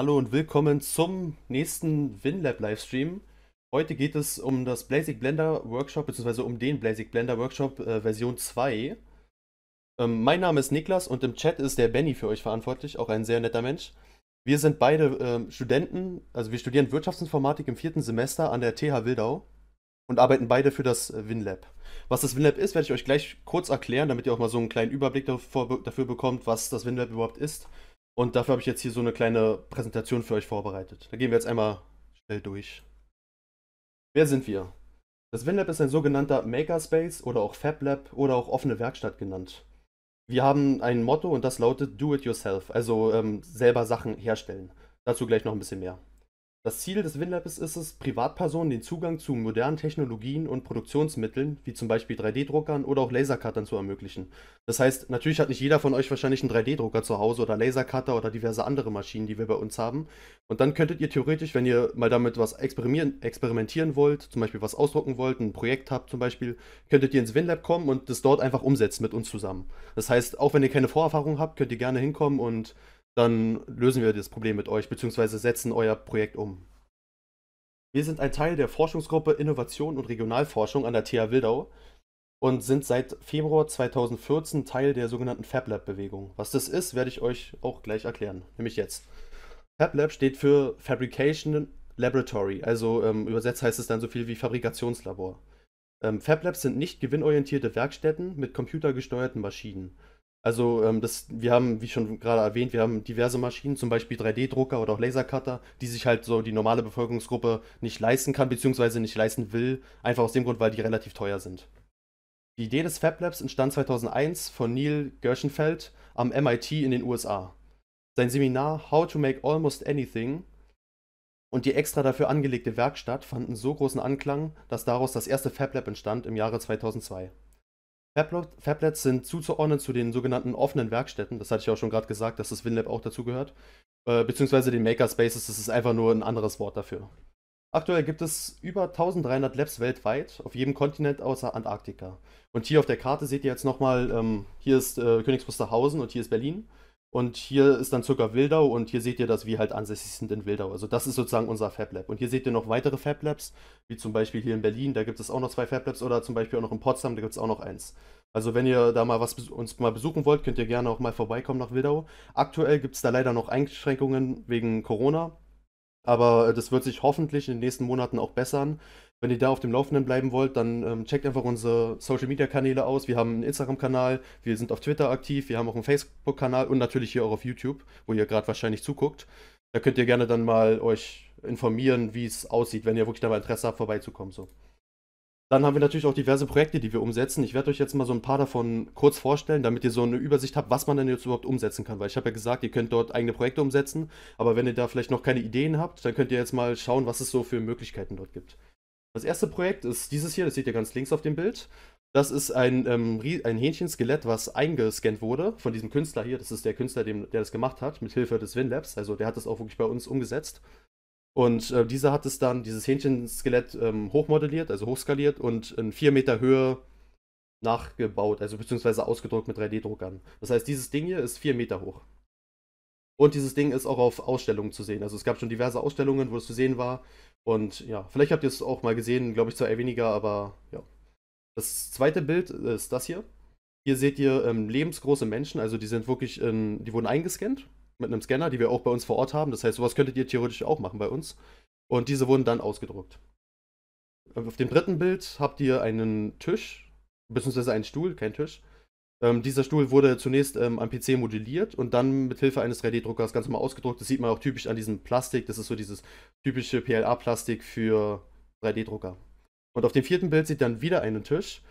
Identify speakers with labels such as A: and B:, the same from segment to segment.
A: Hallo und willkommen zum nächsten WinLab Livestream. Heute geht es um das Blazik Blender Workshop, bzw. um den Blazik Blender Workshop äh, Version 2. Ähm, mein Name ist Niklas und im Chat ist der Benny für euch verantwortlich, auch ein sehr netter Mensch. Wir sind beide ähm, Studenten, also wir studieren Wirtschaftsinformatik im vierten Semester an der TH Wildau und arbeiten beide für das äh, WinLab. Was das WinLab ist, werde ich euch gleich kurz erklären, damit ihr auch mal so einen kleinen Überblick dafür, dafür bekommt, was das WinLab überhaupt ist und dafür habe ich jetzt hier so eine kleine Präsentation für euch vorbereitet. Da gehen wir jetzt einmal schnell durch. Wer sind wir? Das WinLab ist ein sogenannter Makerspace oder auch FabLab oder auch offene Werkstatt genannt. Wir haben ein Motto und das lautet Do It Yourself, also ähm, selber Sachen herstellen. Dazu gleich noch ein bisschen mehr. Das Ziel des Winlabs ist es, Privatpersonen den Zugang zu modernen Technologien und Produktionsmitteln, wie zum Beispiel 3D-Druckern oder auch Lasercuttern zu ermöglichen. Das heißt, natürlich hat nicht jeder von euch wahrscheinlich einen 3D-Drucker zu Hause oder Lasercutter oder diverse andere Maschinen, die wir bei uns haben. Und dann könntet ihr theoretisch, wenn ihr mal damit was experimentieren wollt, zum Beispiel was ausdrucken wollt, ein Projekt habt zum Beispiel, könntet ihr ins WinLab kommen und das dort einfach umsetzen mit uns zusammen. Das heißt, auch wenn ihr keine Vorerfahrung habt, könnt ihr gerne hinkommen und dann lösen wir das Problem mit euch, beziehungsweise setzen euer Projekt um. Wir sind ein Teil der Forschungsgruppe Innovation und Regionalforschung an der TH Wildau und sind seit Februar 2014 Teil der sogenannten FabLab-Bewegung. Was das ist, werde ich euch auch gleich erklären, nämlich jetzt. FabLab steht für Fabrication Laboratory, also ähm, übersetzt heißt es dann so viel wie Fabrikationslabor. Ähm, FabLabs sind nicht gewinnorientierte Werkstätten mit computergesteuerten Maschinen. Also ähm, das, wir haben, wie schon gerade erwähnt, wir haben diverse Maschinen, zum Beispiel 3D-Drucker oder auch Lasercutter, die sich halt so die normale Bevölkerungsgruppe nicht leisten kann, beziehungsweise nicht leisten will, einfach aus dem Grund, weil die relativ teuer sind. Die Idee des Fab Labs entstand 2001 von Neil Gershenfeld am MIT in den USA. Sein Seminar How to Make Almost Anything und die extra dafür angelegte Werkstatt fanden so großen Anklang, dass daraus das erste Fab Lab entstand im Jahre 2002. Fablets sind zuzuordnen zu den sogenannten offenen Werkstätten. Das hatte ich auch schon gerade gesagt, dass das WinLab auch dazugehört. Äh, beziehungsweise den Makerspaces, das ist einfach nur ein anderes Wort dafür. Aktuell gibt es über 1300 Labs weltweit, auf jedem Kontinent außer Antarktika. Und hier auf der Karte seht ihr jetzt nochmal, ähm, hier ist äh, Königs Wusterhausen und hier ist Berlin. Und hier ist dann circa Wildau und hier seht ihr das, wie halt ansässig sind in Wildau. Also das ist sozusagen unser Fab Lab. Und hier seht ihr noch weitere Fab Labs, wie zum Beispiel hier in Berlin, da gibt es auch noch zwei Fab Labs oder zum Beispiel auch noch in Potsdam, da gibt es auch noch eins. Also wenn ihr da mal was uns mal besuchen wollt, könnt ihr gerne auch mal vorbeikommen nach Wildau. Aktuell gibt es da leider noch Einschränkungen wegen Corona, aber äh, das wird sich hoffentlich in den nächsten Monaten auch bessern. Wenn ihr da auf dem Laufenden bleiben wollt, dann ähm, checkt einfach unsere Social Media Kanäle aus. Wir haben einen Instagram-Kanal, wir sind auf Twitter aktiv, wir haben auch einen Facebook-Kanal und natürlich hier auch auf YouTube, wo ihr gerade wahrscheinlich zuguckt. Da könnt ihr gerne dann mal euch informieren, wie es aussieht, wenn ihr wirklich dabei Interesse habt, vorbeizukommen. So. Dann haben wir natürlich auch diverse Projekte, die wir umsetzen. Ich werde euch jetzt mal so ein paar davon kurz vorstellen, damit ihr so eine Übersicht habt, was man denn jetzt überhaupt umsetzen kann. Weil ich habe ja gesagt, ihr könnt dort eigene Projekte umsetzen, aber wenn ihr da vielleicht noch keine Ideen habt, dann könnt ihr jetzt mal schauen, was es so für Möglichkeiten dort gibt. Das erste Projekt ist dieses hier, das seht ihr ganz links auf dem Bild. Das ist ein, ähm, ein Hähnchenskelett, was eingescannt wurde von diesem Künstler hier. Das ist der Künstler, dem, der das gemacht hat, mit Hilfe des WinLabs. Also der hat das auch wirklich bei uns umgesetzt. Und äh, dieser hat es dann, dieses Hähnchenskelett, ähm, hochmodelliert, also hochskaliert und in 4 Meter Höhe nachgebaut, also beziehungsweise ausgedruckt mit 3D-Druckern. Das heißt, dieses Ding hier ist 4 Meter hoch. Und dieses Ding ist auch auf Ausstellungen zu sehen. Also es gab schon diverse Ausstellungen, wo es zu sehen war. Und ja, vielleicht habt ihr es auch mal gesehen, glaube ich zwar eher weniger, aber ja. Das zweite Bild ist das hier. Hier seht ihr ähm, lebensgroße Menschen, also die sind wirklich, in, die wurden eingescannt mit einem Scanner, die wir auch bei uns vor Ort haben. Das heißt, sowas könntet ihr theoretisch auch machen bei uns. Und diese wurden dann ausgedruckt. Auf dem dritten Bild habt ihr einen Tisch, beziehungsweise einen Stuhl, kein Tisch, ähm, dieser Stuhl wurde zunächst ähm, am PC modelliert und dann mit Hilfe eines 3D-Druckers ganz normal ausgedruckt. Das sieht man auch typisch an diesem Plastik. Das ist so dieses typische PLA-Plastik für 3D-Drucker. Und auf dem vierten Bild sieht dann wieder einen Tisch.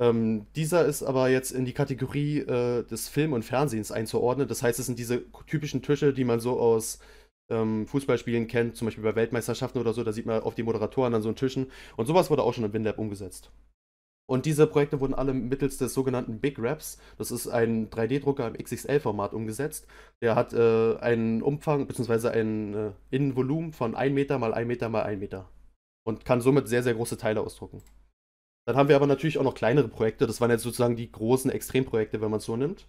A: Ähm, dieser ist aber jetzt in die Kategorie äh, des Film und Fernsehens einzuordnen. Das heißt, es sind diese typischen Tische, die man so aus ähm, Fußballspielen kennt, zum Beispiel bei Weltmeisterschaften oder so. Da sieht man auf die Moderatoren an so einen Tischen. Und sowas wurde auch schon im WinLab umgesetzt. Und diese Projekte wurden alle mittels des sogenannten Big Wraps, das ist ein 3D-Drucker im XXL-Format umgesetzt. Der hat äh, einen Umfang bzw. ein äh, Innenvolumen von 1 Meter mal 1 Meter mal 1 Meter und kann somit sehr, sehr große Teile ausdrucken. Dann haben wir aber natürlich auch noch kleinere Projekte, das waren jetzt sozusagen die großen Extremprojekte, wenn man es so nimmt.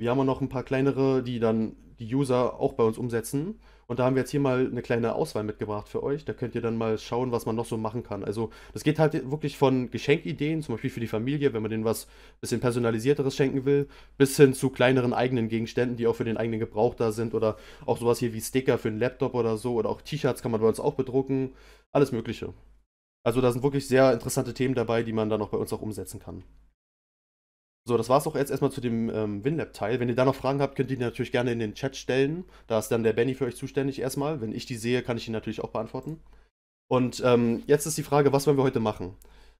A: Wir haben auch noch ein paar kleinere, die dann die User auch bei uns umsetzen. Und da haben wir jetzt hier mal eine kleine Auswahl mitgebracht für euch. Da könnt ihr dann mal schauen, was man noch so machen kann. Also das geht halt wirklich von Geschenkideen, zum Beispiel für die Familie, wenn man denen was bisschen personalisierteres schenken will, bis hin zu kleineren eigenen Gegenständen, die auch für den eigenen Gebrauch da sind. Oder auch sowas hier wie Sticker für einen Laptop oder so. Oder auch T-Shirts kann man bei uns auch bedrucken. Alles Mögliche. Also da sind wirklich sehr interessante Themen dabei, die man dann auch bei uns auch umsetzen kann. So, das war es auch jetzt erstmal zu dem ähm, Winlab-Teil. Wenn ihr da noch Fragen habt, könnt ihr die natürlich gerne in den Chat stellen. Da ist dann der Benny für euch zuständig erstmal. Wenn ich die sehe, kann ich die natürlich auch beantworten. Und ähm, jetzt ist die Frage, was wollen wir heute machen?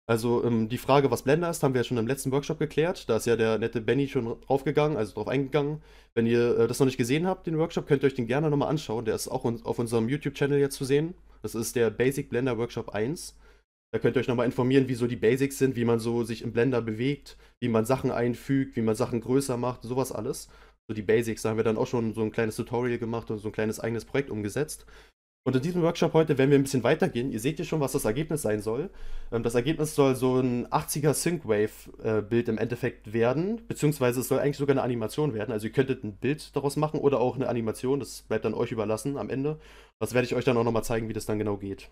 A: Also ähm, die Frage, was Blender ist, haben wir ja schon im letzten Workshop geklärt. Da ist ja der nette Benny schon draufgegangen, also drauf eingegangen. Wenn ihr äh, das noch nicht gesehen habt, den Workshop, könnt ihr euch den gerne nochmal anschauen. Der ist auch un auf unserem YouTube-Channel jetzt zu sehen. Das ist der Basic Blender Workshop 1. Da könnt ihr euch nochmal informieren, wie so die Basics sind, wie man so sich im Blender bewegt, wie man Sachen einfügt, wie man Sachen größer macht, sowas alles. So die Basics, da haben wir dann auch schon so ein kleines Tutorial gemacht und so ein kleines eigenes Projekt umgesetzt. Und in diesem Workshop heute werden wir ein bisschen weitergehen. Ihr seht hier schon, was das Ergebnis sein soll. Ähm, das Ergebnis soll so ein 80er Sync-Wave-Bild äh, im Endeffekt werden, beziehungsweise es soll eigentlich sogar eine Animation werden. Also ihr könntet ein Bild daraus machen oder auch eine Animation. Das bleibt dann euch überlassen am Ende. Das werde ich euch dann auch nochmal zeigen, wie das dann genau geht.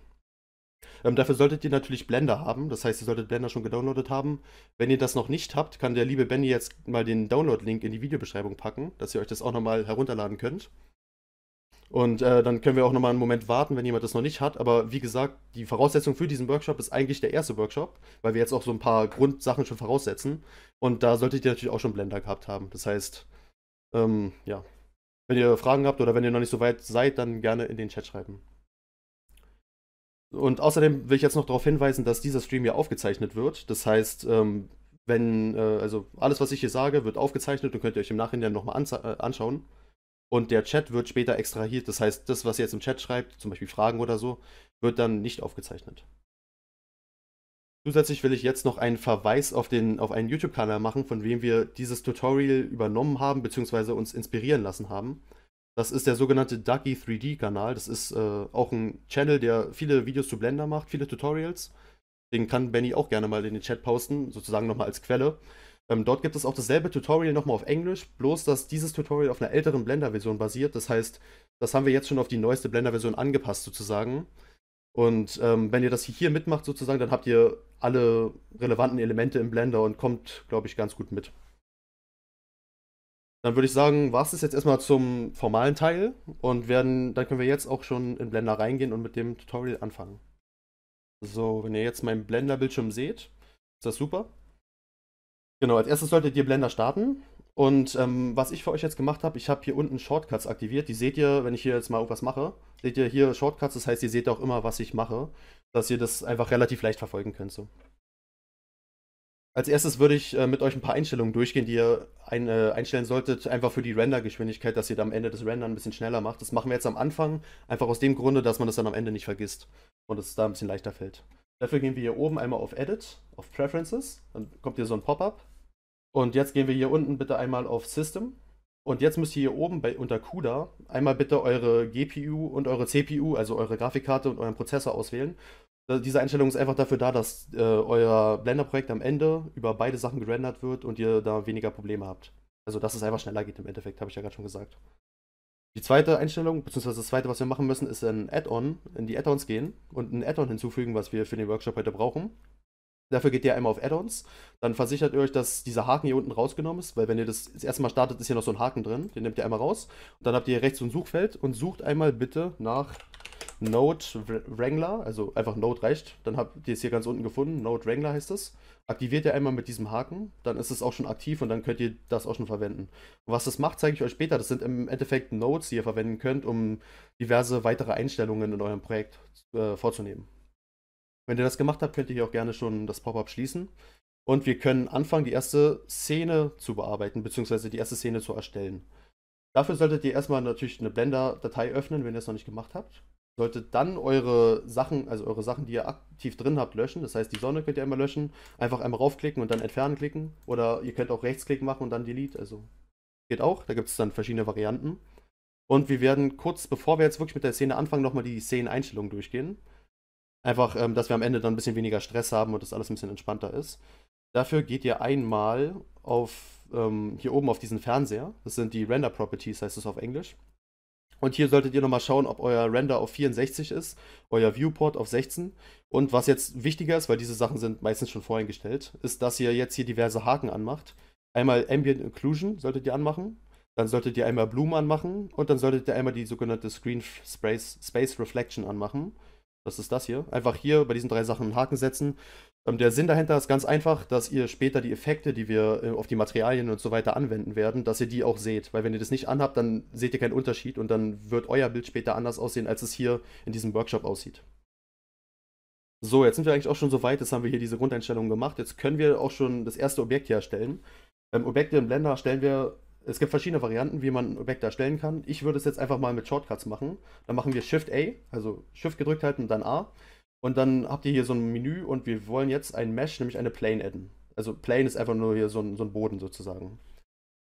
A: Ähm, dafür solltet ihr natürlich Blender haben, das heißt, ihr solltet Blender schon gedownloadet haben. Wenn ihr das noch nicht habt, kann der liebe Benny jetzt mal den Download-Link in die Videobeschreibung packen, dass ihr euch das auch nochmal herunterladen könnt. Und äh, dann können wir auch nochmal einen Moment warten, wenn jemand das noch nicht hat. Aber wie gesagt, die Voraussetzung für diesen Workshop ist eigentlich der erste Workshop, weil wir jetzt auch so ein paar Grundsachen schon voraussetzen. Und da solltet ihr natürlich auch schon Blender gehabt haben. Das heißt, ähm, ja, wenn ihr Fragen habt oder wenn ihr noch nicht so weit seid, dann gerne in den Chat schreiben. Und außerdem will ich jetzt noch darauf hinweisen, dass dieser Stream ja aufgezeichnet wird. Das heißt, ähm, wenn, äh, also alles, was ich hier sage, wird aufgezeichnet und könnt ihr euch im Nachhinein nochmal äh, anschauen. Und der Chat wird später extrahiert. Das heißt, das, was ihr jetzt im Chat schreibt, zum Beispiel Fragen oder so, wird dann nicht aufgezeichnet. Zusätzlich will ich jetzt noch einen Verweis auf, den, auf einen YouTube-Kanal machen, von dem wir dieses Tutorial übernommen haben, bzw. uns inspirieren lassen haben. Das ist der sogenannte Ducky 3D-Kanal. Das ist äh, auch ein Channel, der viele Videos zu Blender macht, viele Tutorials. Den kann Benny auch gerne mal in den Chat posten, sozusagen nochmal als Quelle. Ähm, dort gibt es auch dasselbe Tutorial nochmal auf Englisch, bloß dass dieses Tutorial auf einer älteren Blender-Version basiert. Das heißt, das haben wir jetzt schon auf die neueste Blender-Version angepasst sozusagen. Und ähm, wenn ihr das hier mitmacht sozusagen, dann habt ihr alle relevanten Elemente im Blender und kommt, glaube ich, ganz gut mit. Dann würde ich sagen, war es das jetzt erstmal zum formalen Teil und werden, dann können wir jetzt auch schon in Blender reingehen und mit dem Tutorial anfangen. So, wenn ihr jetzt meinen Blender-Bildschirm seht, ist das super. Genau, als erstes solltet ihr Blender starten. Und ähm, was ich für euch jetzt gemacht habe, ich habe hier unten Shortcuts aktiviert. Die seht ihr, wenn ich hier jetzt mal irgendwas mache, seht ihr hier Shortcuts. Das heißt, ihr seht auch immer, was ich mache, dass ihr das einfach relativ leicht verfolgen könnt. So. Als erstes würde ich äh, mit euch ein paar Einstellungen durchgehen, die ihr ein, äh, einstellen solltet, einfach für die Render-Geschwindigkeit, dass ihr da am Ende des Rendern ein bisschen schneller macht. Das machen wir jetzt am Anfang, einfach aus dem Grunde, dass man das dann am Ende nicht vergisst und es da ein bisschen leichter fällt. Dafür gehen wir hier oben einmal auf Edit, auf Preferences, dann kommt hier so ein Pop-up. Und jetzt gehen wir hier unten bitte einmal auf System. Und jetzt müsst ihr hier oben bei, unter CUDA einmal bitte eure GPU und eure CPU, also eure Grafikkarte und euren Prozessor auswählen diese Einstellung ist einfach dafür da, dass äh, euer Blender-Projekt am Ende über beide Sachen gerendert wird und ihr da weniger Probleme habt. Also, dass es einfach schneller geht im Endeffekt, habe ich ja gerade schon gesagt. Die zweite Einstellung, beziehungsweise das zweite, was wir machen müssen, ist ein Add-on, in die Add-ons gehen und ein Add-on hinzufügen, was wir für den Workshop heute brauchen. Dafür geht ihr einmal auf Add-ons, dann versichert ihr euch, dass dieser Haken hier unten rausgenommen ist, weil wenn ihr das das erste Mal startet, ist hier noch so ein Haken drin, den nehmt ihr einmal raus und dann habt ihr hier rechts so ein Suchfeld und sucht einmal bitte nach Node Wrangler, also einfach Node reicht, dann habt ihr es hier ganz unten gefunden, Node Wrangler heißt es. Aktiviert ihr einmal mit diesem Haken, dann ist es auch schon aktiv und dann könnt ihr das auch schon verwenden. was das macht, zeige ich euch später. Das sind im Endeffekt Nodes, die ihr verwenden könnt, um diverse weitere Einstellungen in eurem Projekt äh, vorzunehmen. Wenn ihr das gemacht habt, könnt ihr hier auch gerne schon das Pop-up schließen. Und wir können anfangen, die erste Szene zu bearbeiten, beziehungsweise die erste Szene zu erstellen. Dafür solltet ihr erstmal natürlich eine Blender-Datei öffnen, wenn ihr es noch nicht gemacht habt solltet dann eure Sachen, also eure Sachen, die ihr aktiv drin habt, löschen. Das heißt, die Sonne könnt ihr einmal löschen. Einfach einmal raufklicken und dann entfernen klicken. Oder ihr könnt auch rechtsklicken machen und dann Delete. Also geht auch. Da gibt es dann verschiedene Varianten. Und wir werden kurz, bevor wir jetzt wirklich mit der Szene anfangen, nochmal die Szeneneinstellungen durchgehen. Einfach, ähm, dass wir am Ende dann ein bisschen weniger Stress haben und das alles ein bisschen entspannter ist. Dafür geht ihr einmal auf ähm, hier oben auf diesen Fernseher. Das sind die Render Properties, heißt es auf Englisch. Und hier solltet ihr nochmal schauen, ob euer Render auf 64 ist, euer Viewport auf 16. Und was jetzt wichtiger ist, weil diese Sachen sind meistens schon voreingestellt, ist, dass ihr jetzt hier diverse Haken anmacht. Einmal Ambient Inclusion solltet ihr anmachen, dann solltet ihr einmal Bloom anmachen und dann solltet ihr einmal die sogenannte Screen Space, Space Reflection anmachen. Das ist das hier. Einfach hier bei diesen drei Sachen einen Haken setzen. Ähm, der Sinn dahinter ist ganz einfach, dass ihr später die Effekte, die wir äh, auf die Materialien und so weiter anwenden werden, dass ihr die auch seht. Weil wenn ihr das nicht anhabt, dann seht ihr keinen Unterschied und dann wird euer Bild später anders aussehen, als es hier in diesem Workshop aussieht. So, jetzt sind wir eigentlich auch schon so weit. Jetzt haben wir hier diese Grundeinstellungen gemacht. Jetzt können wir auch schon das erste Objekt herstellen. Ähm, Objekte im Blender stellen wir es gibt verschiedene Varianten, wie man ein Objekt darstellen kann. Ich würde es jetzt einfach mal mit Shortcuts machen. Dann machen wir Shift A, also Shift gedrückt halten und dann A. Und dann habt ihr hier so ein Menü und wir wollen jetzt ein Mesh, nämlich eine Plane adden. Also Plane ist einfach nur hier so ein, so ein Boden sozusagen.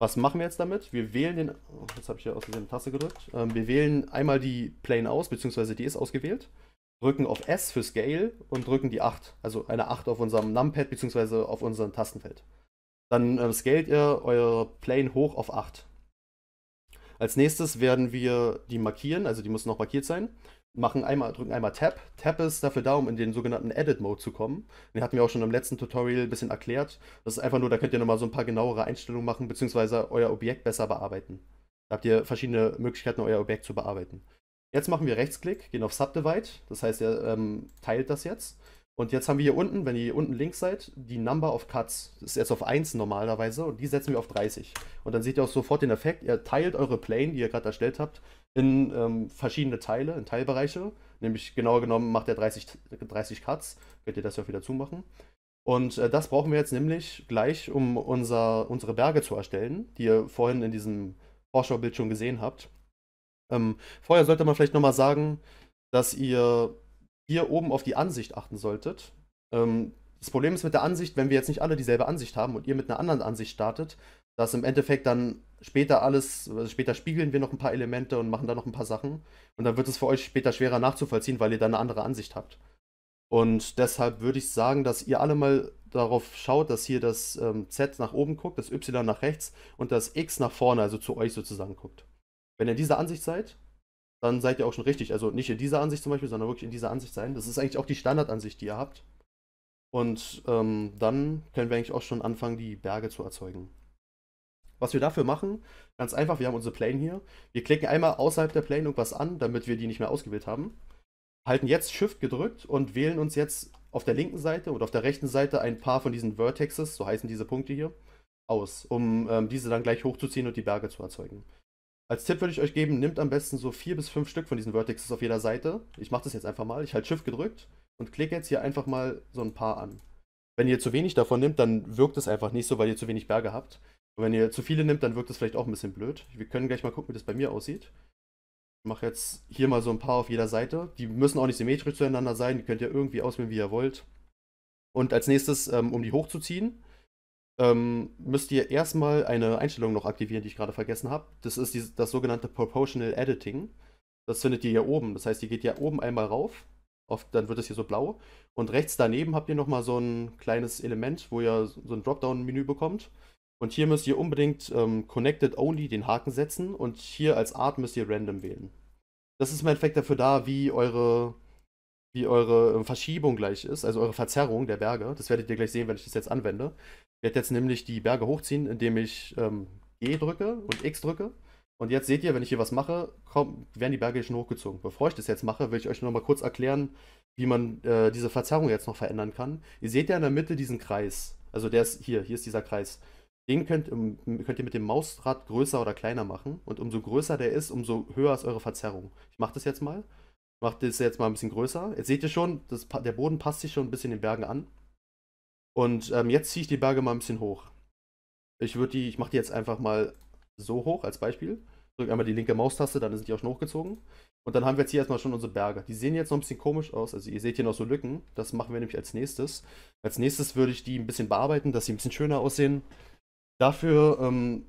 A: Was machen wir jetzt damit? Wir wählen den, oh, jetzt habe ich hier aus der Taste gedrückt. Ähm, wir wählen einmal die Plane aus, beziehungsweise die ist ausgewählt. Drücken auf S für Scale und drücken die 8, also eine 8 auf unserem Numpad, beziehungsweise auf unserem Tastenfeld. Dann äh, scaled ihr euer Plane hoch auf 8. Als nächstes werden wir die markieren, also die müssen noch markiert sein. Machen einmal, drücken einmal Tab. Tab ist dafür da, um in den sogenannten Edit Mode zu kommen. Den hatten wir auch schon im letzten Tutorial ein bisschen erklärt. Das ist einfach nur, da könnt ihr nochmal so ein paar genauere Einstellungen machen, beziehungsweise euer Objekt besser bearbeiten. Da habt ihr verschiedene Möglichkeiten, euer Objekt zu bearbeiten. Jetzt machen wir Rechtsklick, gehen auf Subdivide, das heißt, ihr ähm, teilt das jetzt. Und jetzt haben wir hier unten, wenn ihr hier unten links seid, die Number of Cuts. Das ist jetzt auf 1 normalerweise und die setzen wir auf 30. Und dann seht ihr auch sofort den Effekt, ihr teilt eure Plane, die ihr gerade erstellt habt, in ähm, verschiedene Teile, in Teilbereiche. Nämlich genauer genommen macht er 30, 30 Cuts. Könnt ihr das ja auch wieder zumachen. Und äh, das brauchen wir jetzt nämlich gleich, um unser, unsere Berge zu erstellen, die ihr vorhin in diesem Vorschaubild schon gesehen habt. Ähm, vorher sollte man vielleicht nochmal sagen, dass ihr hier oben auf die Ansicht achten solltet. Ähm, das Problem ist mit der Ansicht, wenn wir jetzt nicht alle dieselbe Ansicht haben und ihr mit einer anderen Ansicht startet, dass im Endeffekt dann später alles, also später spiegeln wir noch ein paar Elemente und machen da noch ein paar Sachen. Und dann wird es für euch später schwerer nachzuvollziehen, weil ihr dann eine andere Ansicht habt. Und deshalb würde ich sagen, dass ihr alle mal darauf schaut, dass hier das ähm, Z nach oben guckt, das Y nach rechts und das X nach vorne, also zu euch sozusagen guckt. Wenn ihr in dieser Ansicht seid, dann seid ihr auch schon richtig. Also nicht in dieser Ansicht zum Beispiel, sondern wirklich in dieser Ansicht sein. Das ist eigentlich auch die Standardansicht, die ihr habt. Und ähm, dann können wir eigentlich auch schon anfangen, die Berge zu erzeugen. Was wir dafür machen, ganz einfach, wir haben unsere Plane hier. Wir klicken einmal außerhalb der Plane irgendwas an, damit wir die nicht mehr ausgewählt haben. Halten jetzt Shift gedrückt und wählen uns jetzt auf der linken Seite und auf der rechten Seite ein paar von diesen Vertexes, so heißen diese Punkte hier, aus, um ähm, diese dann gleich hochzuziehen und die Berge zu erzeugen. Als Tipp würde ich euch geben, nehmt am besten so vier bis fünf Stück von diesen Vertexes auf jeder Seite. Ich mache das jetzt einfach mal. Ich halte Shift gedrückt und klicke jetzt hier einfach mal so ein paar an. Wenn ihr zu wenig davon nehmt, dann wirkt es einfach nicht so, weil ihr zu wenig Berge habt. Und wenn ihr zu viele nehmt, dann wirkt es vielleicht auch ein bisschen blöd. Wir können gleich mal gucken, wie das bei mir aussieht. Ich mache jetzt hier mal so ein paar auf jeder Seite. Die müssen auch nicht symmetrisch zueinander sein. Die könnt ihr irgendwie auswählen, wie ihr wollt. Und als nächstes, ähm, um die hochzuziehen, ähm, müsst ihr erstmal eine Einstellung noch aktivieren, die ich gerade vergessen habe. Das ist die, das sogenannte Proportional Editing. Das findet ihr hier oben. Das heißt, ihr geht hier oben einmal rauf, auf, dann wird es hier so blau. Und rechts daneben habt ihr nochmal so ein kleines Element, wo ihr so ein Dropdown-Menü bekommt. Und hier müsst ihr unbedingt ähm, Connected Only den Haken setzen und hier als Art müsst ihr Random wählen. Das ist im Endeffekt dafür da, wie eure, wie eure ähm, Verschiebung gleich ist, also eure Verzerrung der Berge. Das werdet ihr gleich sehen, wenn ich das jetzt anwende werde jetzt nämlich die Berge hochziehen, indem ich ähm, E drücke und X drücke. Und jetzt seht ihr, wenn ich hier was mache, komm, werden die Berge schon hochgezogen. Bevor ich das jetzt mache, will ich euch noch mal kurz erklären, wie man äh, diese Verzerrung jetzt noch verändern kann. Ihr seht ja in der Mitte diesen Kreis. Also der ist hier, hier ist dieser Kreis. Den könnt, ähm, könnt ihr mit dem Mausrad größer oder kleiner machen. Und umso größer der ist, umso höher ist eure Verzerrung. Ich mache das jetzt mal. Mache das jetzt mal ein bisschen größer. Jetzt seht ihr schon, das, der Boden passt sich schon ein bisschen den Bergen an. Und ähm, jetzt ziehe ich die Berge mal ein bisschen hoch. Ich würde die, ich mache die jetzt einfach mal so hoch als Beispiel. Drücke einmal die linke Maustaste, dann sind die auch schon hochgezogen. Und dann haben wir jetzt hier erstmal schon unsere Berge. Die sehen jetzt noch ein bisschen komisch aus. Also ihr seht hier noch so Lücken. Das machen wir nämlich als nächstes. Als nächstes würde ich die ein bisschen bearbeiten, dass sie ein bisschen schöner aussehen. Dafür ähm,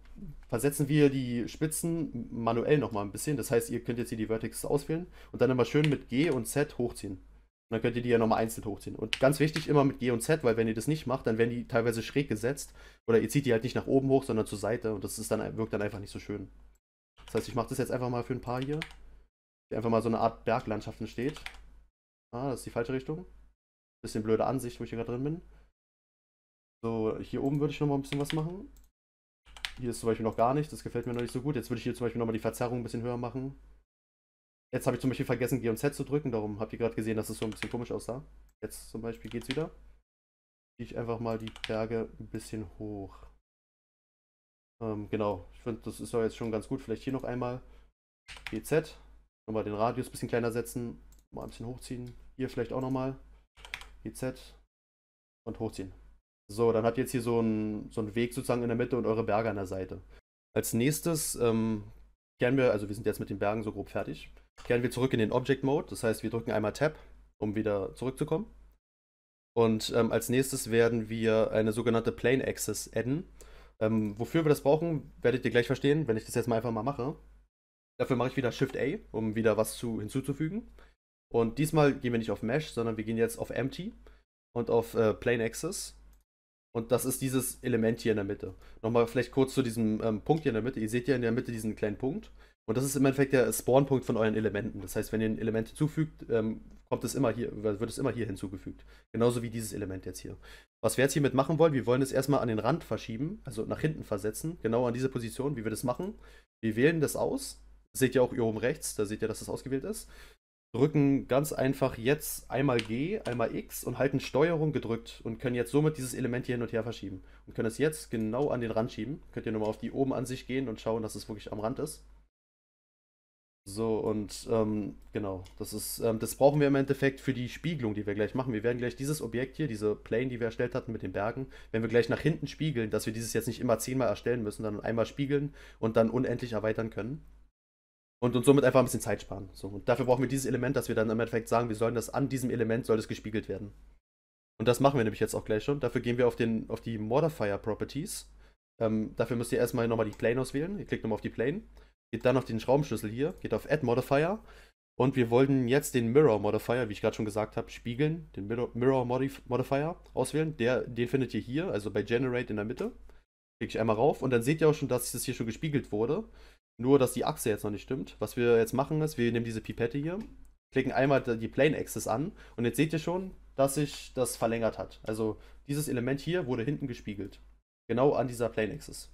A: versetzen wir die Spitzen manuell nochmal ein bisschen. Das heißt, ihr könnt jetzt hier die Vertex auswählen und dann immer schön mit G und Z hochziehen dann könnt ihr die ja nochmal einzeln hochziehen. Und ganz wichtig immer mit G und Z, weil wenn ihr das nicht macht, dann werden die teilweise schräg gesetzt. Oder ihr zieht die halt nicht nach oben hoch, sondern zur Seite. Und das ist dann, wirkt dann einfach nicht so schön. Das heißt, ich mache das jetzt einfach mal für ein paar hier. Hier einfach mal so eine Art Berglandschaft entsteht. Ah, das ist die falsche Richtung. Bisschen blöde Ansicht, wo ich hier gerade drin bin. So, hier oben würde ich nochmal ein bisschen was machen. Hier ist zum Beispiel noch gar nichts, das gefällt mir noch nicht so gut. Jetzt würde ich hier zum Beispiel nochmal die Verzerrung ein bisschen höher machen. Jetzt habe ich zum Beispiel vergessen, G und Z zu drücken, darum habt ihr gerade gesehen, dass es so ein bisschen komisch aussah. Jetzt zum Beispiel geht's wieder. Ziehe ich einfach mal die Berge ein bisschen hoch. Ähm, genau, ich finde, das ist ja jetzt schon ganz gut. Vielleicht hier noch einmal GZ. Nochmal den Radius ein bisschen kleiner setzen, mal ein bisschen hochziehen. Hier vielleicht auch nochmal GZ und hochziehen. So, dann habt ihr jetzt hier so einen, so einen Weg sozusagen in der Mitte und eure Berge an der Seite. Als nächstes ähm, kehren wir, also wir sind jetzt mit den Bergen so grob fertig kehren wir zurück in den Object Mode. Das heißt, wir drücken einmal Tab, um wieder zurückzukommen. Und ähm, als nächstes werden wir eine sogenannte Plane Axis adden. Ähm, wofür wir das brauchen, werdet ihr gleich verstehen, wenn ich das jetzt mal einfach mal mache. Dafür mache ich wieder Shift A, um wieder was zu, hinzuzufügen. Und diesmal gehen wir nicht auf Mesh, sondern wir gehen jetzt auf Empty und auf äh, Plane Axis. Und das ist dieses Element hier in der Mitte. Nochmal vielleicht kurz zu diesem ähm, Punkt hier in der Mitte. Ihr seht ja in der Mitte diesen kleinen Punkt. Und das ist im Endeffekt der Spawnpunkt von euren Elementen. Das heißt, wenn ihr ein Element hinzufügt, ähm, kommt es immer hier, wird es immer hier hinzugefügt. Genauso wie dieses Element jetzt hier. Was wir jetzt hiermit machen wollen, wir wollen es erstmal an den Rand verschieben, also nach hinten versetzen, genau an diese Position, wie wir das machen. Wir wählen das aus. Das seht ihr auch hier oben rechts, da seht ihr, dass das ausgewählt ist. Drücken ganz einfach jetzt einmal G, einmal X und halten Steuerung gedrückt und können jetzt somit dieses Element hier hin und her verschieben. Und können es jetzt genau an den Rand schieben. Könnt ihr nochmal auf die oben an sich gehen und schauen, dass es wirklich am Rand ist. So, und ähm, genau, das ist, ähm, das brauchen wir im Endeffekt für die Spiegelung, die wir gleich machen. Wir werden gleich dieses Objekt hier, diese Plane, die wir erstellt hatten mit den Bergen, wenn wir gleich nach hinten spiegeln, dass wir dieses jetzt nicht immer zehnmal erstellen müssen, sondern einmal spiegeln und dann unendlich erweitern können. Und uns somit einfach ein bisschen Zeit sparen. So, und dafür brauchen wir dieses Element, dass wir dann im Endeffekt sagen, wir sollen das an diesem Element, soll das gespiegelt werden. Und das machen wir nämlich jetzt auch gleich schon. Dafür gehen wir auf, den, auf die Modifier Properties. Ähm, dafür müsst ihr erstmal nochmal die Plane auswählen. Ihr klickt nochmal auf die Plane geht dann auf den Schraubenschlüssel hier, geht auf Add Modifier und wir wollten jetzt den Mirror Modifier, wie ich gerade schon gesagt habe, spiegeln, den Mirror, Mirror Modif Modifier auswählen. Der, den findet ihr hier, also bei Generate in der Mitte. Klicke ich einmal rauf und dann seht ihr auch schon, dass das hier schon gespiegelt wurde. Nur, dass die Achse jetzt noch nicht stimmt. Was wir jetzt machen ist, wir nehmen diese Pipette hier, klicken einmal die Plane Axis an und jetzt seht ihr schon, dass sich das verlängert hat. Also dieses Element hier wurde hinten gespiegelt. Genau an dieser Plane Axis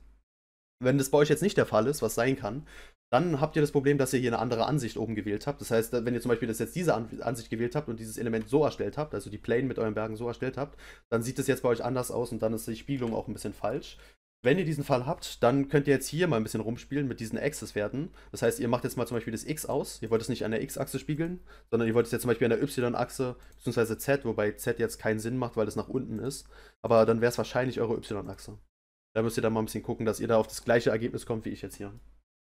A: wenn das bei euch jetzt nicht der Fall ist, was sein kann, dann habt ihr das Problem, dass ihr hier eine andere Ansicht oben gewählt habt. Das heißt, wenn ihr zum Beispiel das jetzt diese Ansicht gewählt habt und dieses Element so erstellt habt, also die Plane mit euren Bergen so erstellt habt, dann sieht das jetzt bei euch anders aus und dann ist die Spiegelung auch ein bisschen falsch. Wenn ihr diesen Fall habt, dann könnt ihr jetzt hier mal ein bisschen rumspielen mit diesen Axis-Werten. Das heißt, ihr macht jetzt mal zum Beispiel das X aus. Ihr wollt es nicht an der X-Achse spiegeln, sondern ihr wollt es jetzt zum Beispiel an der Y-Achse bzw. Z, wobei Z jetzt keinen Sinn macht, weil es nach unten ist. Aber dann wäre es wahrscheinlich eure Y-Achse. Da müsst ihr dann mal ein bisschen gucken, dass ihr da auf das gleiche Ergebnis kommt wie ich jetzt hier.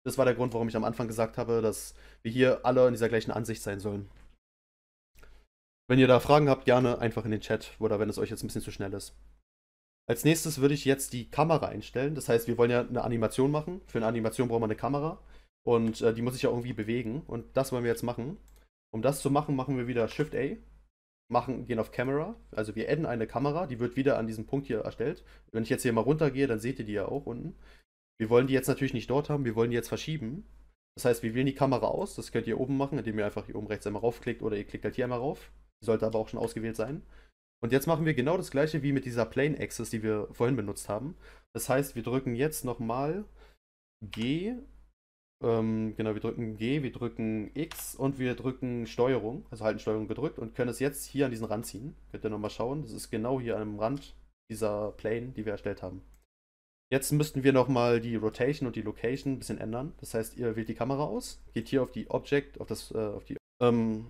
A: Das war der Grund, warum ich am Anfang gesagt habe, dass wir hier alle in dieser gleichen Ansicht sein sollen. Wenn ihr da Fragen habt, gerne einfach in den Chat oder wenn es euch jetzt ein bisschen zu schnell ist. Als nächstes würde ich jetzt die Kamera einstellen. Das heißt, wir wollen ja eine Animation machen. Für eine Animation braucht man eine Kamera. Und äh, die muss sich ja irgendwie bewegen. Und das wollen wir jetzt machen. Um das zu machen, machen wir wieder Shift A machen, gehen auf Camera, also wir adden eine Kamera, die wird wieder an diesem Punkt hier erstellt. Wenn ich jetzt hier mal runtergehe, dann seht ihr die ja auch unten. Wir wollen die jetzt natürlich nicht dort haben, wir wollen die jetzt verschieben. Das heißt, wir wählen die Kamera aus, das könnt ihr oben machen, indem ihr einfach hier oben rechts einmal raufklickt oder ihr klickt halt hier einmal rauf. sollte aber auch schon ausgewählt sein. Und jetzt machen wir genau das gleiche wie mit dieser Plane Axis, die wir vorhin benutzt haben. Das heißt, wir drücken jetzt nochmal G ähm, genau, wir drücken G, wir drücken X und wir drücken Steuerung, also halten Steuerung gedrückt und können es jetzt hier an diesen Rand ziehen. Könnt ihr nochmal schauen, das ist genau hier am Rand dieser Plane, die wir erstellt haben. Jetzt müssten wir nochmal die Rotation und die Location ein bisschen ändern. Das heißt, ihr wählt die Kamera aus, geht hier auf die Object, auf das, äh, auf die... Ähm,